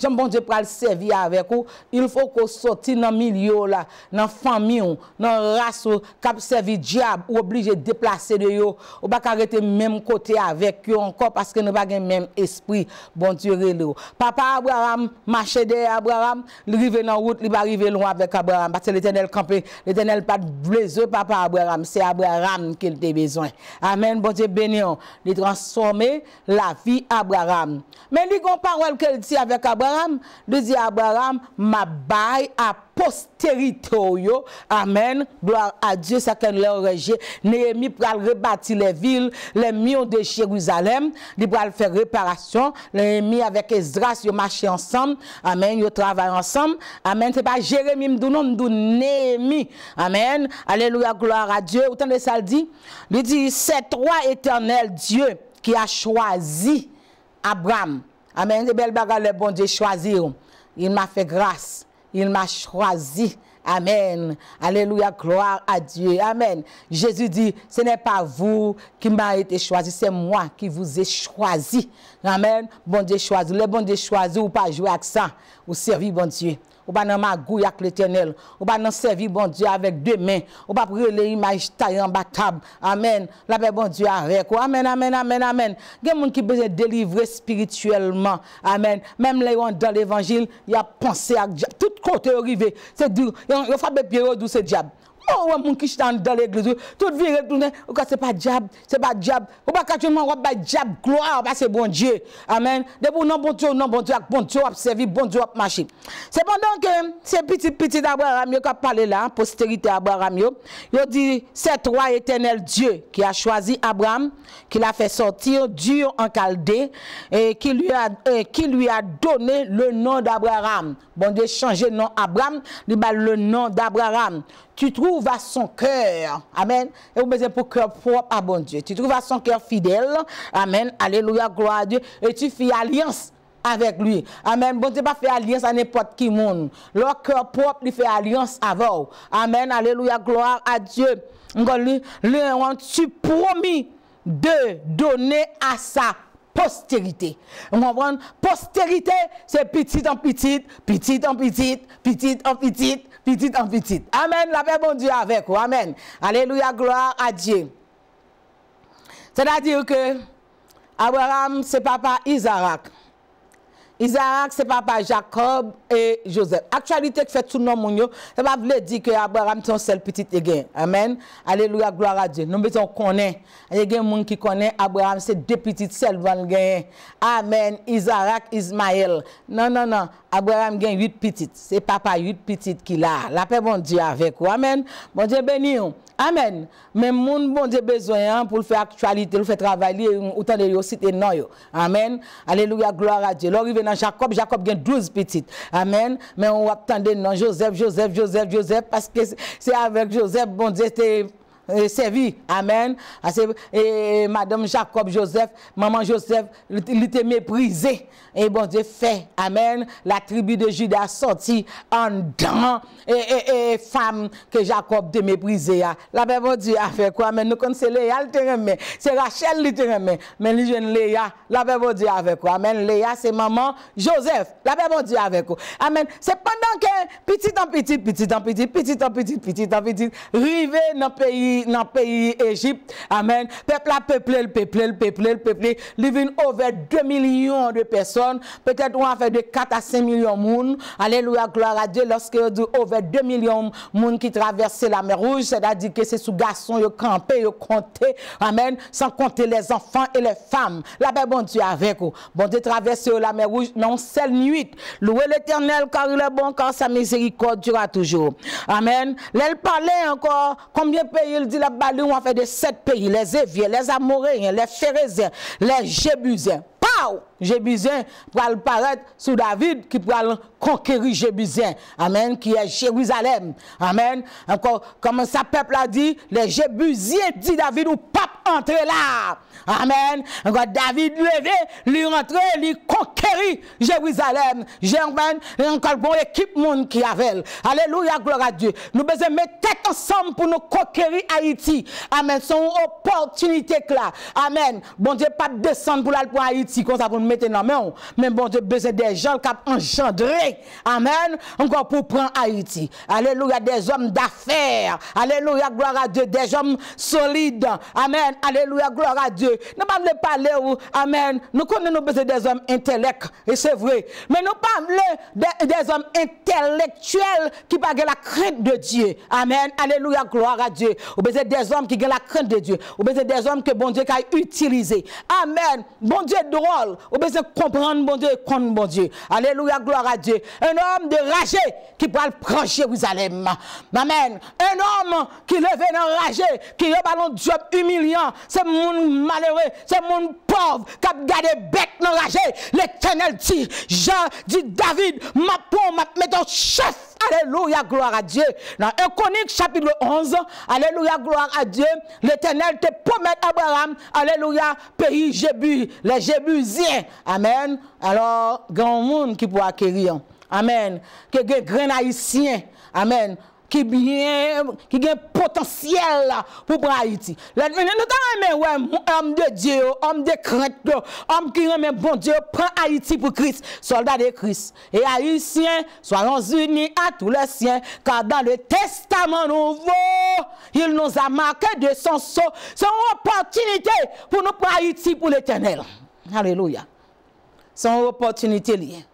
Jambon, bon Dieu pour le servir avec vous. Il faut qu'on sorte dans le milieu là, dans la famille, dans la race, cap servir diable, ou obligé de déplacer de yo. Ou pas arrêter même côté avec eux encore parce que nous pas même esprit. Bon Dieu relève. Papa Abraham, marché de Abraham, il rive dans la route, il va arriver loin avec Abraham. Parce que l'éternel campé, l'éternel pas blessé, papa Abraham. C'est Abraham qu'il a besoin. Amen. Bon Dieu bénis, Il transformé la vie Abraham. Mais lui, une parole qu'elle dit avec Abraham, de dit Abraham, ma baille à postérité. Amen. Gloire à Dieu, ça qu'elle leur rejet. Néhémie pral rebâtir les villes, les murs de Jérusalem, il pral faire réparation. Néhémie avec Esdras, ils marchent ensemble. Amen. Ils travaillent ensemble. Amen. C'est pas Jérémie, nous nous Néhémie. Amen. Alléluia, gloire à Dieu. Autant de ça dit, il dit, c'est toi éternel Dieu qui a choisi Abraham. Amen. De belles le bon Dieu choisit. Il m'a fait grâce. Il m'a choisi. Amen. Alléluia, gloire à Dieu. Amen. Jésus dit, ce n'est pas vous qui m'avez été choisi, c'est moi qui vous ai choisi. Amen. Bon Dieu choisi. Le bon Dieu choisi ou pas jouer avec ça. Ou servir bon Dieu ou pas dans ma gouille avec l'éternel, ou pas dans servir bon Dieu avec deux mains, ou pas brûler image taille en table. Amen. La paix bon Dieu avec Amen, amen, amen, amen. Il y a des qui besoin délivrer spirituellement. Amen. Même les gens dans l'évangile, il y a pensé à tout côté arrivé. C'est dur. Il faut de c'est diable. Oh, ou on mon ki dans, dan l'egliz tout vire tounen, ou ka se pa diab, se pa diab, ou pa katouman wap bay diab, gloa wap c'est bon Dieu amen, debou non bon Dje ou bon Dieu bon Dieu wap servi, bon Dieu wap machi. que ke, se piti d'Abraham yo ka parler là postérité Abraham Il dit, c'est toi, éternel Dieu, qui a choisi Abraham, qui la fait sortir, Dje en et qui lui a, qui lui a donné le nom d'Abraham. Bon Dje chanje nom Abraham, il ba le nom d'Abraham tu trouves à son cœur, Amen, et vous mettez pour cœur propre à bon Dieu. Tu trouves à son cœur fidèle, Amen, Alléluia, gloire à Dieu, et tu fais alliance avec lui. Amen. Bon Dieu pas fait alliance à n'importe qui monde. Leur cœur propre lui fait alliance avec vous. Amen. Alléluia. Gloire à Dieu. Lui, tu promis de donner à sa postérité. Postérité, c'est petit en petit, petit en petit, petit en petit, petit en petit. Amen, la paix bon Dieu avec vous. Amen. Alléluia, gloire à Dieu. C'est-à-dire que Abraham, c'est papa Isaac. Isaac, c'est papa Jacob et Joseph. Actualité que fait tout le monde, ça pas veut dire que Abraham c'est un seul petit gain. Amen. Alléluia, gloire à Dieu. Nous mettons connaît. Il y a des gens qui connaissent Abraham, c'est deux petites seules gain. Amen. Isaac, Ismaël. Non, non, non. Abraham gagne huit petites. C'est papa huit petites qui l'a. La paix bon Dieu avec vous. Amen. Bon Dieu béni. Amen. Mais mon bon Dieu besoin hein, pour faire actualité, pour faire travailler, euh, autant de et non Amen. Alléluia, gloire à Dieu. arrivé dans Jacob, Jacob gagne 12 petites. Amen. Mais on attendait non Joseph, Joseph, Joseph, Joseph, parce que c'est avec Joseph, bon Dieu, c'était servi. Amen. Et Madame Jacob Joseph, Maman Joseph, il était méprisé. Et bon Dieu fait. Amen. La tribu de Judas sorti en dents. Et, femme que Jacob te méprisé. La bon Dieu a fait quoi? amen nous connaissons Léa, C'est Rachel, qui Mais les jeunes Léa, la bon Dieu avec quoi? Amen. Léa, c'est maman Joseph. La bon Dieu avec quoi? Amen. C'est pendant que petit en petit, petit en petit, petit en petit, petit en petit, rivé dans le pays dans le pays Égypte. Amen. Peuple a peuplé, le peuplé, le peuplé, le Living over 2 millions de personnes. Peut-être on a fait de 4 à 5 millions de personnes. Alléluia, gloire à Dieu. Lorsque on over 2 millions de personnes qui traversent la mer rouge, c'est-à-dire que c'est sous garçons, ils campé, ils compté. Amen. Sans compter les enfants et les femmes. La paix, bon Dieu, avec vous. Bon Dieu, traverser la mer rouge, non, seule nuit. Louez l'éternel, car il est bon, car sa miséricorde durera toujours. Amen. L'elle parlait encore, combien pays il dit la balle, on fait de sept pays, les Éviers, les Amoréens, les Phérésiens, les Jébusiens. Jébusien Pour le paraître sous David qui pral conquérir Jébusien. Amen, qui est Jérusalem. Amen. Encore, comme sa peuple a dit, les Jébusiens, dit David, ou pape entre là. Amen. Encore, David levé, lui rentré, lui conquérir Jérusalem. Jérusalem, encore bon équipe monde qui avait. Alléluia, gloire à Dieu. Nous besoin mettre tête ensemble pour nous conquérir Haïti. Amen. Son opportunité là. Amen. Bon Dieu, pas descendre pour aller pour Haïti qu'on ça pour Mais bon Dieu, besoin des gens qui ont engendré. Amen. Encore pour prendre Haïti. Alléluia, des hommes d'affaires. Alléluia, gloire à Dieu. Des hommes solides. Amen. Alléluia, gloire à Dieu. Nous ne pas parler où, Amen. Nous connaissons besoin des hommes intellects. Et c'est vrai. Mais nous parlons des hommes intellectuels qui pas la crainte de Dieu. Amen. Alléluia, gloire à Dieu. Ou besoin des hommes qui ont la crainte de Dieu. Ou besoin des hommes que bon Dieu a utilisé. Amen. Bon Dieu droit on Vous besoin comprendre mon Dieu et contre bon Dieu. Alléluia, gloire à Dieu. Un homme de rage qui parle proche Jérusalem. Amen. Un homme qui levé dans rage, qui a un job humiliant. C'est mon malheureux, c'est mon pauvre qui a gardé bête dans rage. L'éternel dit, Jean dit David, ma peau, ma mettre chef Alléluia, gloire à Dieu. Dans 1 chapitre 11, Alléluia, gloire à Dieu. L'Éternel te promet Abraham, Alléluia, pays Jébu, les Jébusiens. Amen. Alors, grand monde qui pourra acquérir. Amen. Que des grains haïtiens. Amen qui bien qui potentiel pour Haïti. Nous avons un homme de Dieu, homme de crainte, homme qui un bon Dieu prend Haïti pour Christ, soldat de Christ. Et haïtiens, soyons unis à tous les siens car dans le testament nouveau, il nous a marqué de son sceau. son une opportunité pour nous pour Haïti pour l'Éternel. Alléluia. son opportunité liée.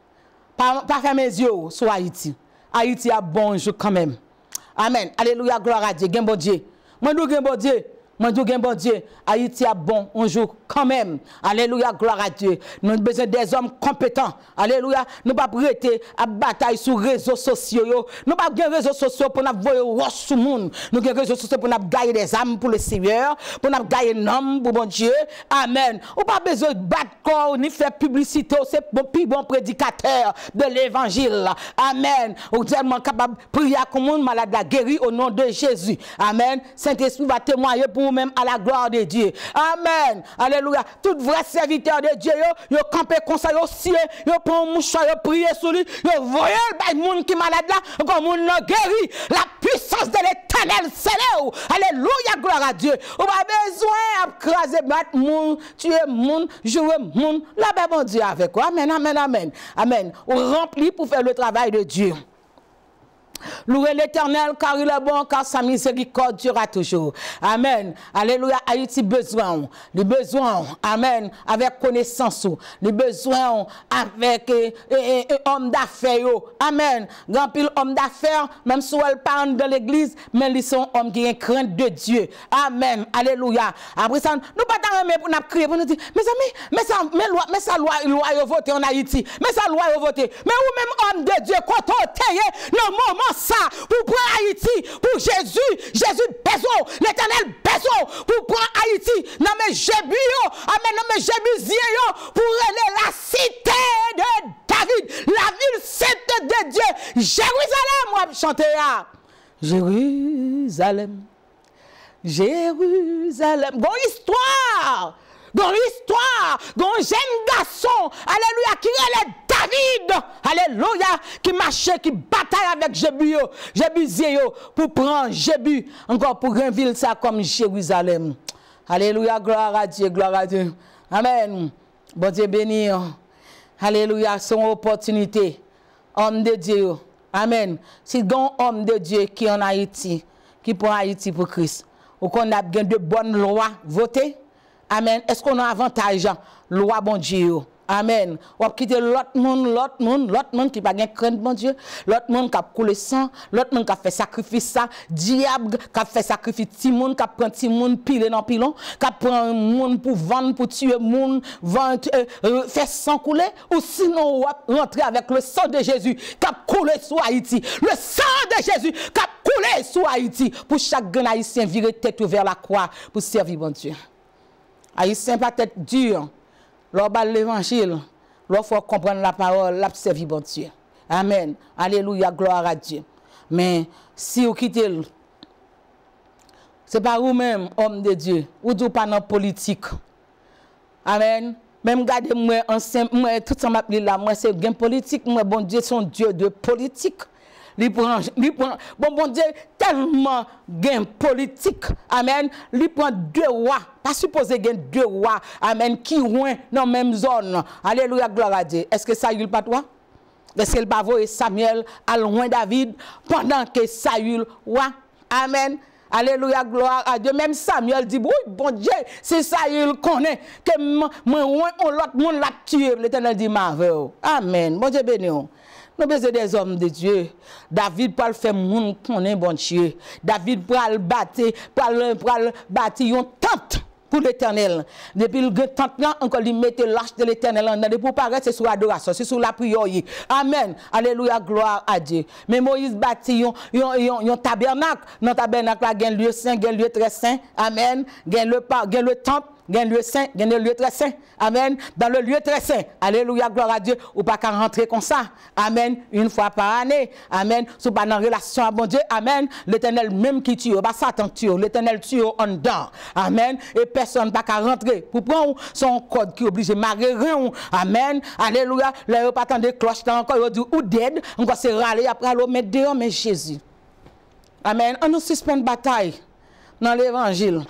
Pas, yeux sur Haïti. Haïti a bon jeu quand même. Amen. Aleluya. Glory. Genboje. Mwendo genboje. Mon Dieu, bon Dieu, Haïti a bon un jour quand même. Alléluia, gloire à Dieu. Nous avons besoin des hommes compétents. Alléluia, nous pas prêter à bataille sur les réseaux sociaux. Nous ne pas des réseaux sociaux pour nous voir sur le monde. Nous avons réseaux sociaux pour nous gagner des âmes pour le Seigneur, pour nous gagner des âmes pour bon Dieu. Amen. pouvons pas besoin de battre ni faire publicité. C'est bon, plus bon prédicateur de l'évangile. Amen. Ou tellement capable de prier à tout le monde malade guérir au nom de Jésus. Amen. Saint-Esprit va témoigner pour même à la gloire de Dieu. Amen. Alléluia. Tout vrai serviteur de Dieu, yo, yo campé comme ça, yo yo prend mouchoir, yo prier sur lui, yo voyez le monde qui malade là, comme monde l'a guéri. La puissance de l'éternel, c'est là. Alléluia, gloire à Dieu. On pas besoin de craser, battre monde, tuer monde, jouer monde. La bas bon Dieu avec quoi. Amen, amen, amen. Amen. On remplit pour faire le travail de Dieu. Louez l'éternel car il est bon, car sa miséricorde durera toujours. Amen. Alléluia. Haïti besoin. Les besoins. Amen. Avec connaissance. Les besoins avec homme d'affaires. Amen. Grand pile homme d'affaires, même si elle parle de l'église, mais ils sont hommes qui ont crainte de Dieu. Amen. Alléluia. Après ça, nous pas pouvons pour nous crier, pour nous dire, mes amis, mais ça, mais loi, mais ça, loi, loi, voté en Haïti. Mais ça, loi, voté. Mais vous-même, homme de Dieu, quand on dans le moment ça pour Haïti, pour Jésus, Jésus besoin, l'éternel besoin pour Haïti, non mais Jébio, amen, non mais pour aller la cité de David, la ville sainte de Dieu, Jérusalem, moi, chanter là. Jérusalem, Jérusalem, bon histoire, bon histoire, bon jeune garçon, alléluia, qui est alléluia, qui marchait, qui bataille avec Jébu, Zéyo, pour prendre Jébu, encore pour une ça comme Jérusalem. Alléluia, gloire à Dieu, gloire à Dieu. Amen. Bon Dieu béni. Alléluia, son opportunité. Homme de Dieu. Amen. Si grand homme de Dieu qui est en Haïti, qui prend Haïti pour Christ, ou qu'on a bien de bonnes lois votées, Amen. Est-ce qu'on a avantage, loi bon Dieu? Amen. On va quitter l'autre monde, l'autre monde, l'autre monde qui va craindre mon Dieu. L'autre monde qui a coulé sang, l'autre monde qui a fait sacrifice ça. Diable qui a fait sacrifice, Timon qui a pris Timon, pilé dans pilon, qui a pris un monde pour vendre, pour tuer un monde, euh, euh, faire sang couler. Ou sinon, on va rentrer avec le sang de Jésus qui a coulé sur Haïti. Le sang de Jésus qui a coulé sur Haïti. Pour chaque grand Haïtien, virer tête vers la croix pour servir mon Dieu. Haïtien, pas tête dure. Lò ba l'évangil, lò fò kompren la parol, l'apsevi bon Dieu. Amen, aleluya, glora a Dieu. Men, si ou kitel, se pa ou men, om de Dieu, ou di ou pa nan politik. Amen, men gade mwen, mwen tout sa map li la, mwen se gen politik, mwen bon Dieu son Dieu de politik. li bon bon Dieu tellement gain politique, amen, li prend deux rois, pas supposé gain deux rois, amen, qui loin dans même zone. Alléluia, gloire à Dieu. Est-ce que ça il pas toi? Est-ce le pas et Samuel à loin David pendant que Saül roi? Amen. Alléluia, gloire à Dieu. Même Samuel dit, oui, bon Dieu, c'est ça, il connaît. Que moi, on l'autre monde l'a tué. L'éternel dit, Marvel. Amen. Bon Dieu béni. Nous besoin des hommes de Dieu. David le faire moun un bon Dieu. David le battre, pour le bâtir une tente pour l'éternel. Depuis le temps là, encore lui mettre l'arche de l'éternel on dedans. Pour paraître, c'est sur l'adoration, c'est sur la prière. Amen. Alléluia, gloire à Dieu. Mais Moïse bâtit un tabernacle. Dans le tabernacle, il y a lieu saint, lieu très saint. Amen. Il y a le temple. Il y a un lieu saint, il y lieu très saint. Amen. Dans le lieu très saint. Alléluia, gloire à Dieu. Ou pas qu'à rentrer comme ça. Amen. Une fois par année. Amen. Sous pas dans relation à Dieu. Amen. L'éternel même qui tue, pas Satan tue. L'éternel tue en dedans. Amen. Et personne pas qu'à rentrer. Pour prendre son code qui oblige marrer Amen. Alléluia. Là, il pas tant de cloche encore. Il dit ou dead. Encore se râler après l'eau mettre dehors, mais Jésus. Amen. On nous suspend bataille dans l'évangile.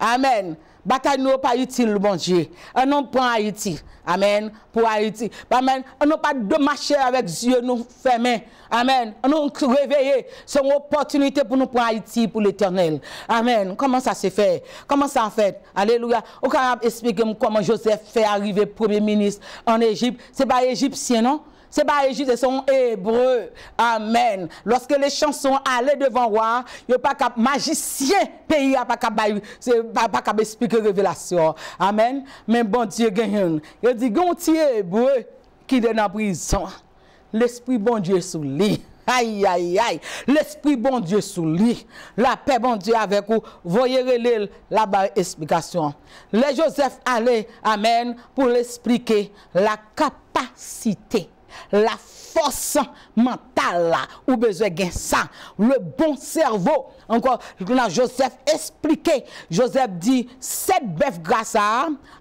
Amen. Bataille nous pas utile, bon Dieu. On nous prend Haïti. Amen. Pour Haïti. Amen. On n'a pas de marché avec Dieu, nous fermés. Amen. On nous réveiller. C'est une opportunité pour nous prendre Haïti pour l'éternel. Amen. Comment ça se fait? Comment ça fait? Alléluia. On peut expliquer comment Joseph fait arriver premier ministre en Égypte. C'est pas égyptien, non? C'est pas Égypte, ils sont hébreux. Amen. Lorsque les chansons allaient devant roi, il n'y a pas magicien pays, a pas qu'à expliquer révélation. Amen. Mais bon Dieu Il dit, bon Dieu qui est la prison. L'esprit bon Dieu sous lui. Aïe, aïe, aïe. L'esprit bon Dieu sous lui. La paix bon Dieu avec vous. Voyez la bas explication. Les Joseph allait, amen, pour l'expliquer. La capacité la force mentale ou besoin de ça. Le bon cerveau. Encore, Joseph expliquait. Joseph dit, sept bœufs grâce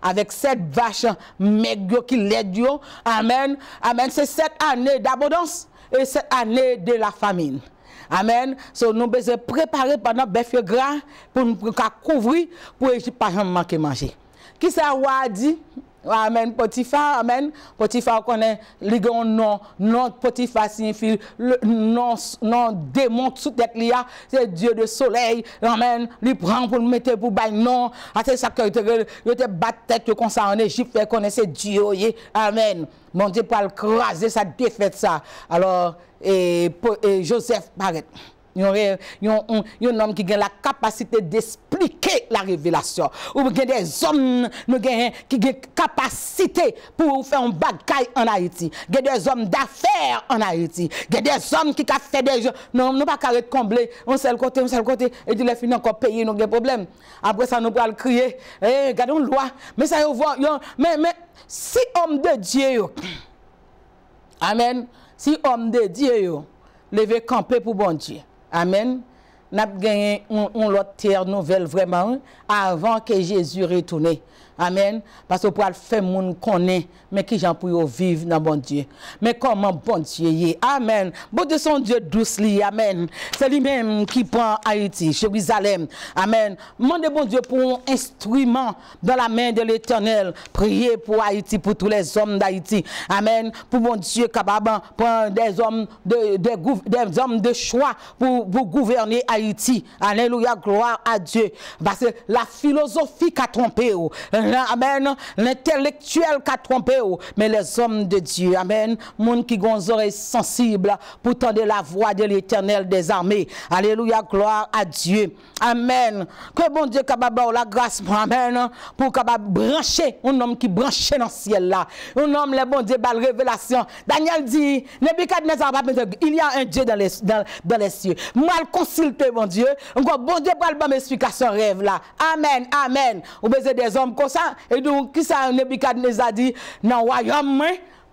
avec sept vaches maigres qui l'aident. Amen. Amen. C'est sept années d'abondance et cette année de la famine. Amen. So, nous de préparer pendant bœuf gras pour nous couvrir pour ne pas manquer manger. Qui ça a dit? Amen, potifa, amen, potifa konen, ligon non, non potifa signifi, non, non, demon, soutek liya, se diyo de soley, amen, li pran pou mète pou bay, non, atè sa kè, yo te bat tèk yo konsan en Egypte, konen se diyo ye, amen, mante pal kras de sa defet sa, alò, e Joseph paret. Il y a un homme qui a la capacité d'expliquer la révélation. Ou bien des hommes qui ont la capacité pour faire un bagaille en Haïti. Il des hommes d'affaires en Haïti. Il des hommes qui ont fait des choses. Non, nous pas qu'à combler. On le côté, on le côté. Et puis les fini encore payé, nous avons problème. Après ça, nous allons crier. Eh, gardons loi. Mais ça, vous voyez. mais, mais si homme de Dieu, Amen. Si homme de Dieu, levez camper pour bon Dieu. Amen. Nous avons gagné une, terre nouvelle vraiment hein, avant que Jésus retourne. Amen. Parce que pour le faire, monde connaît, mais qui j'en pour vivre dans bon Dieu. Mais comment bon Dieu est. Amen. Bon Dieu, son Dieu douce, Amen. C'est lui-même qui prend Haïti, Jérusalem. Amen. Mande bon Dieu pour un instrument dans la main de l'éternel. Priez pour Haïti, pour tous les hommes d'Haïti. Amen. Pour bon Dieu, capable prend des hommes de, des de choix pour, gouverner Haïti. Alléluia, gloire à Dieu. Parce que la philosophie qui a trompé, oh, hein, Amen. L'intellectuel qu'a trompé, mais les hommes de Dieu. Amen. Monde qui ont oreilles sensibles pour tendre la voix de l'éternel des armées. Alléluia, gloire à Dieu. Amen. Que bon Dieu capable la grâce, amen, pour capable brancher un homme qui branche dans le ciel là. Un homme, le bon Dieu, par révélation. Daniel dit, il y a un Dieu dans les, dans, les cieux. Moi, consulter, mon Dieu. bon Dieu, pour son rêve là. Amen, amen. Vous besoin des hommes sa, e dou ki sa dit Non, nan hein, wayom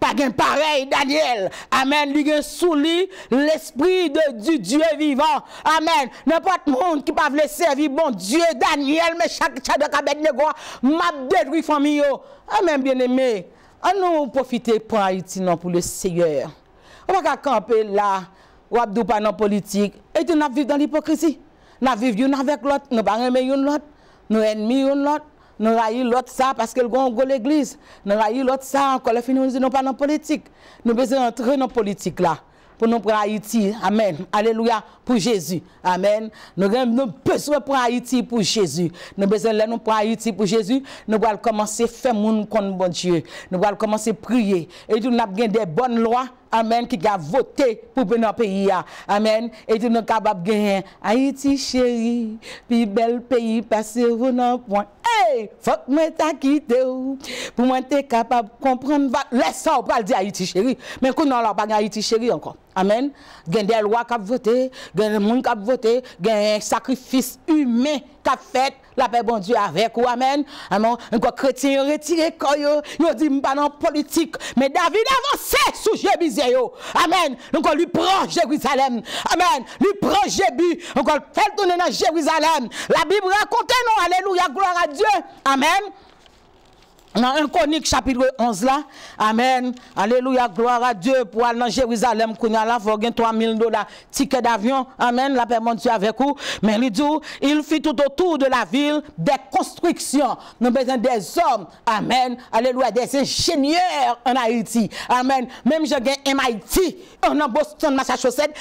pas gain pareil Daniel. Amen, Lui, il souligne l'esprit de, du Dieu vivant. Amen, n'importe monde qui pas servir. servir, bon Dieu Daniel, Mais chaque chat de ma ne famille, Amen, bien aimé, On nous profiter pour Haïti, non, pour le Seigneur. On va camper là. on wap pas dans politique. Et on nan vivre dans l'hypocrisie. Nan vivre une avec l'autre. Nous pa pas une l'autre, nou ennemis yon l'autre nous raillons l'autre ça parce qu'elle a go l'église. Nous raillons l'autre ça encore. Les fini, nous disons pas dans la politique. Nous besoin d'entrer dans la politique là. Pour nous pour Haïti. Amen. Alléluia. Pour Jésus. Amen. Nous avons besoin pour Haïti, pour Jésus. Nous avons besoin nous pour Haïti, pour Jésus. Nous allons commencer à faire mon compte, bon Dieu. Nous allons commencer à prier. Et nous avons des bonnes lois amen, qui a voté pour notre pays. Amen. Et nous sommes capables de gagner. Haïti, chérie, puis bel pays, passé au point. Hey, faut que moi quitte, pour moi t'es capable de comprendre. Laisse ça, on de Haïti, chérie. Mais qu'on n'a pas Haïti, chérie encore. Amen. Gen des lois qui ont voté, gen des gens qui ont voté, gen sacrifice humain qui a fait la paix bon Dieu avec ou amen amen quoi chrétien retiré yo yo dit m'pas dans politique mais David avançait sous Jébusier yo amen on lui prend Jérusalem amen lui prend Jébu on fait tourner dans Jérusalem la Bible raconte non alléluia gloire à Dieu amen dans un Chronique chapitre 11 là, Amen. Alléluia, gloire à Dieu pour aller dans Jérusalem, a là, faut gagner 3000 dollars ticket d'avion. Amen, la paix mon Dieu avec vous. Mais il dit, il fit tout autour de la ville des constructions. Nous besoin des hommes. Amen. Alléluia, des ingénieurs en Haïti. Amen. Même je gagne MIT en Boston, Massachusetts,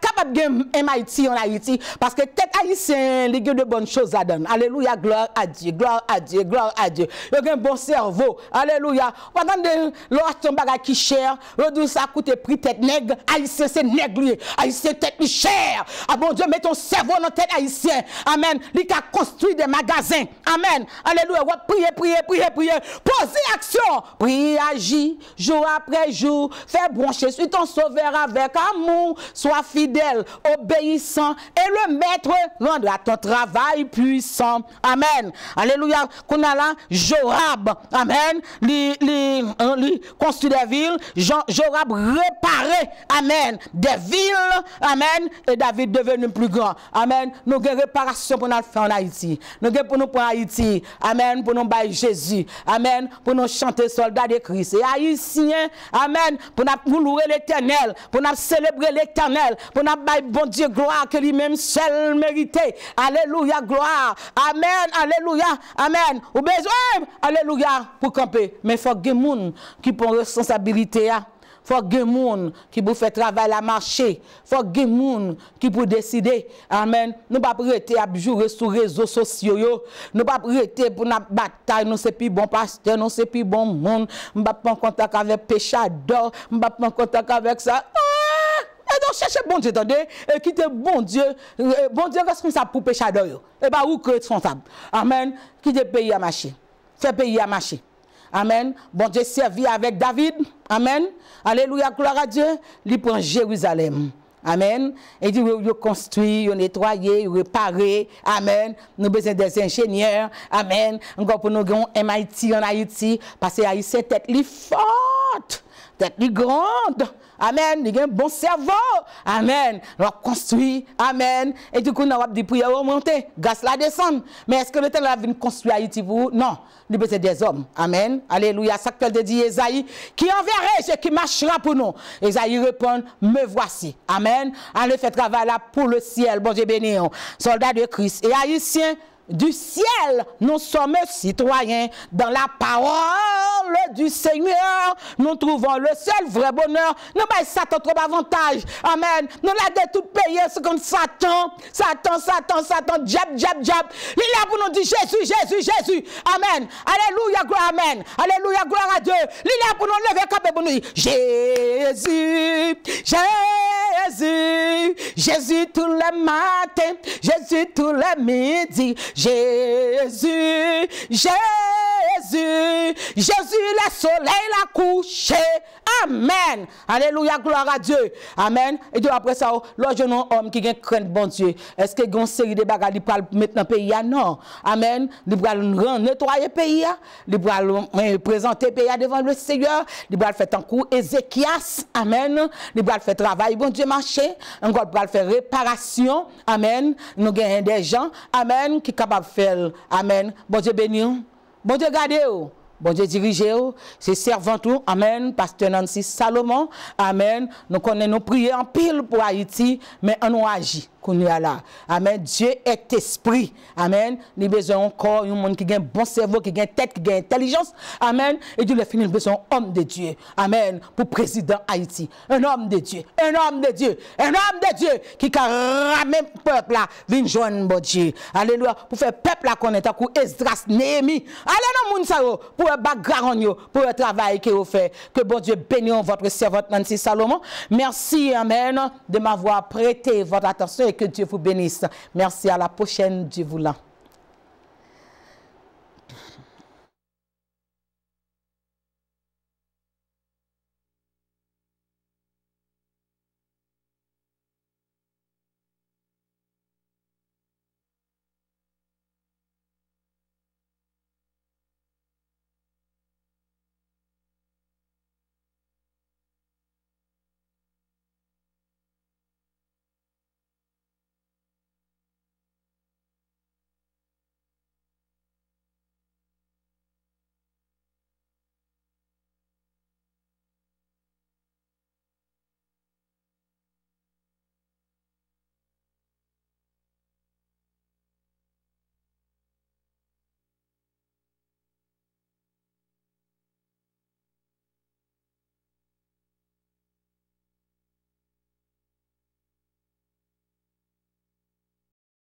capable de MIT en Haïti parce que tête haïtien, il de bonnes choses à donner. Alléluia, gloire à Dieu, gloire à Dieu, gloire à Dieu. Il y a bon cerveau. Alléluia. Pendant ton bagage qui cher, ça coûte prix tête nègre, haïtien c'est nègre haïtien tête cher. Ah bon Dieu, met ton cerveau dans tête haïtien. Amen. Lui qui a construit des magasins. Amen. Alléluia. Priez, priez, priez, priez. Posez action. Priez, agis, jour après jour. Fais brancher sur ton sauveur avec amour. Sois fidèle, obéissant et le maître rendra ton travail puissant. Amen. Alléluia. Qu'on a là, Jorab. Amen. Li, hein, li, construit des villes. Jorab réparé. Amen. Des villes. Amen. Et David devenu plus grand. Amen. Nous avons réparation pour nous faire en Haïti. Nous avons pour nous prendre Haïti. Amen. Pour nous bailler Jésus. Amen. Pour nous chanter soldats de Christ. Et Haïtiens. Amen. Pour nous louer l'éternel. Pour nous célébrer l'éternel. Pour nous bailler bon Dieu gloire que lui-même seul mérité. Alléluia gloire. Amen. Alléluia. Amen. Ou besoin. Alléluia pou kampe, men fò gè moun ki pou resonsabilite ya fò gè moun ki pou fè travèl la mache, fò gè moun ki pou deside, amen nou pa pou rete apjoure sou rezo sosyo yo nou pa pou rete pou nan batay, nou se pi bon paste, nou se pi bon moun, mba pon kontak avè pechador, mba pon kontak avè sa, aaaah, e do chèche bondye tande, e kite bondye bondye resonsab pou pechador yo e ba ou kre etsonsab, amen kite peyi a mache fait pays à marcher. Amen. Bon Dieu servi avec David. Amen. Alléluia, gloire à Dieu. Il prend Jérusalem. Amen. Et dit, vous construit, vous nettoyez, vous réparez. Amen. Nous besoin des ingénieurs. Amen. Encore pour nous, MIT en Haïti. Parce que Haïti, tête est forte, tête grande. Amen. Il a un bon cerveau. Amen. On construit. Amen. Et du coup, on va dire prière remonter. Grâce la descendre. Mais est-ce que le temps construit construire Haïti pour vous? Non. Nous besoin des hommes. Amen. Alléluia. Ça que de Esaïe, qui enverrai ce qui marchera pour nous? Esaïe répond, me voici. Amen. Allez faire travail là pour le ciel. Bon Dieu béni. Soldats de Christ. Et haïtiens, du ciel, nous sommes citoyens. Dans la parole du Seigneur, nous trouvons le seul vrai bonheur. Nous pas Satan trop avantage. Amen. Nous l'avons tout payé, ce Satan, Satan, Satan, Satan, jab, jab, jab. Il est là pour nous dire Jésus, Jésus, Jésus. Amen. Alléluia, gloire, amen. Alléluia, gloire à Dieu. Il est pour nous lever comme pour nous Jésus, Jésus, Jésus tous les matins, Jésus tous les midis, Jésus, Jésus, Jésus, le soleil l'a couché. Amen. Alléluia, gloire à Dieu. Amen. Et Dieu après ça, oh, L'homme jeune homme qui craint bon Dieu, est-ce que y a une série de bagages qui dans maintenant pays ah, Non. Amen. Il va nettoyer pays. Ah. Il va eh, présenter pays ah, devant le Seigneur. Il va faire un coup Ézéchias. Amen. Il va faire travail, bon Dieu marché. Il va faire réparation. Amen. Nous avons des gens. Amen. Qui pa fel. Amen. Boche ben yon. Boche gade yon. Bon Dieu dirigez-vous, c'est servant tout. Amen. Pasteur Nancy Salomon. Amen. Nous connaissons nos prier en pile pour Haïti, mais on nous agit. Là. Amen. Dieu est esprit. Amen. Il a besoin encore un monde qui a un bon cerveau, qui a une tête, qui a une intelligence. Amen. Et Dieu le finit, nous besoin homme de Dieu. Amen. Pour président Haïti. Un homme de Dieu. Un homme de Dieu. Un homme de Dieu qui a le peuple là. Vin joindre bon Dieu. Alléluia. Pour faire peuple là connaître. Pour Esdras, Néhémie. Allez, oh. pour pour le travail que vous faites. Que bon Dieu bénisse votre servante Nancy Salomon. Merci, Amen, de m'avoir prêté votre attention et que Dieu vous bénisse. Merci, à la prochaine, Dieu l'a.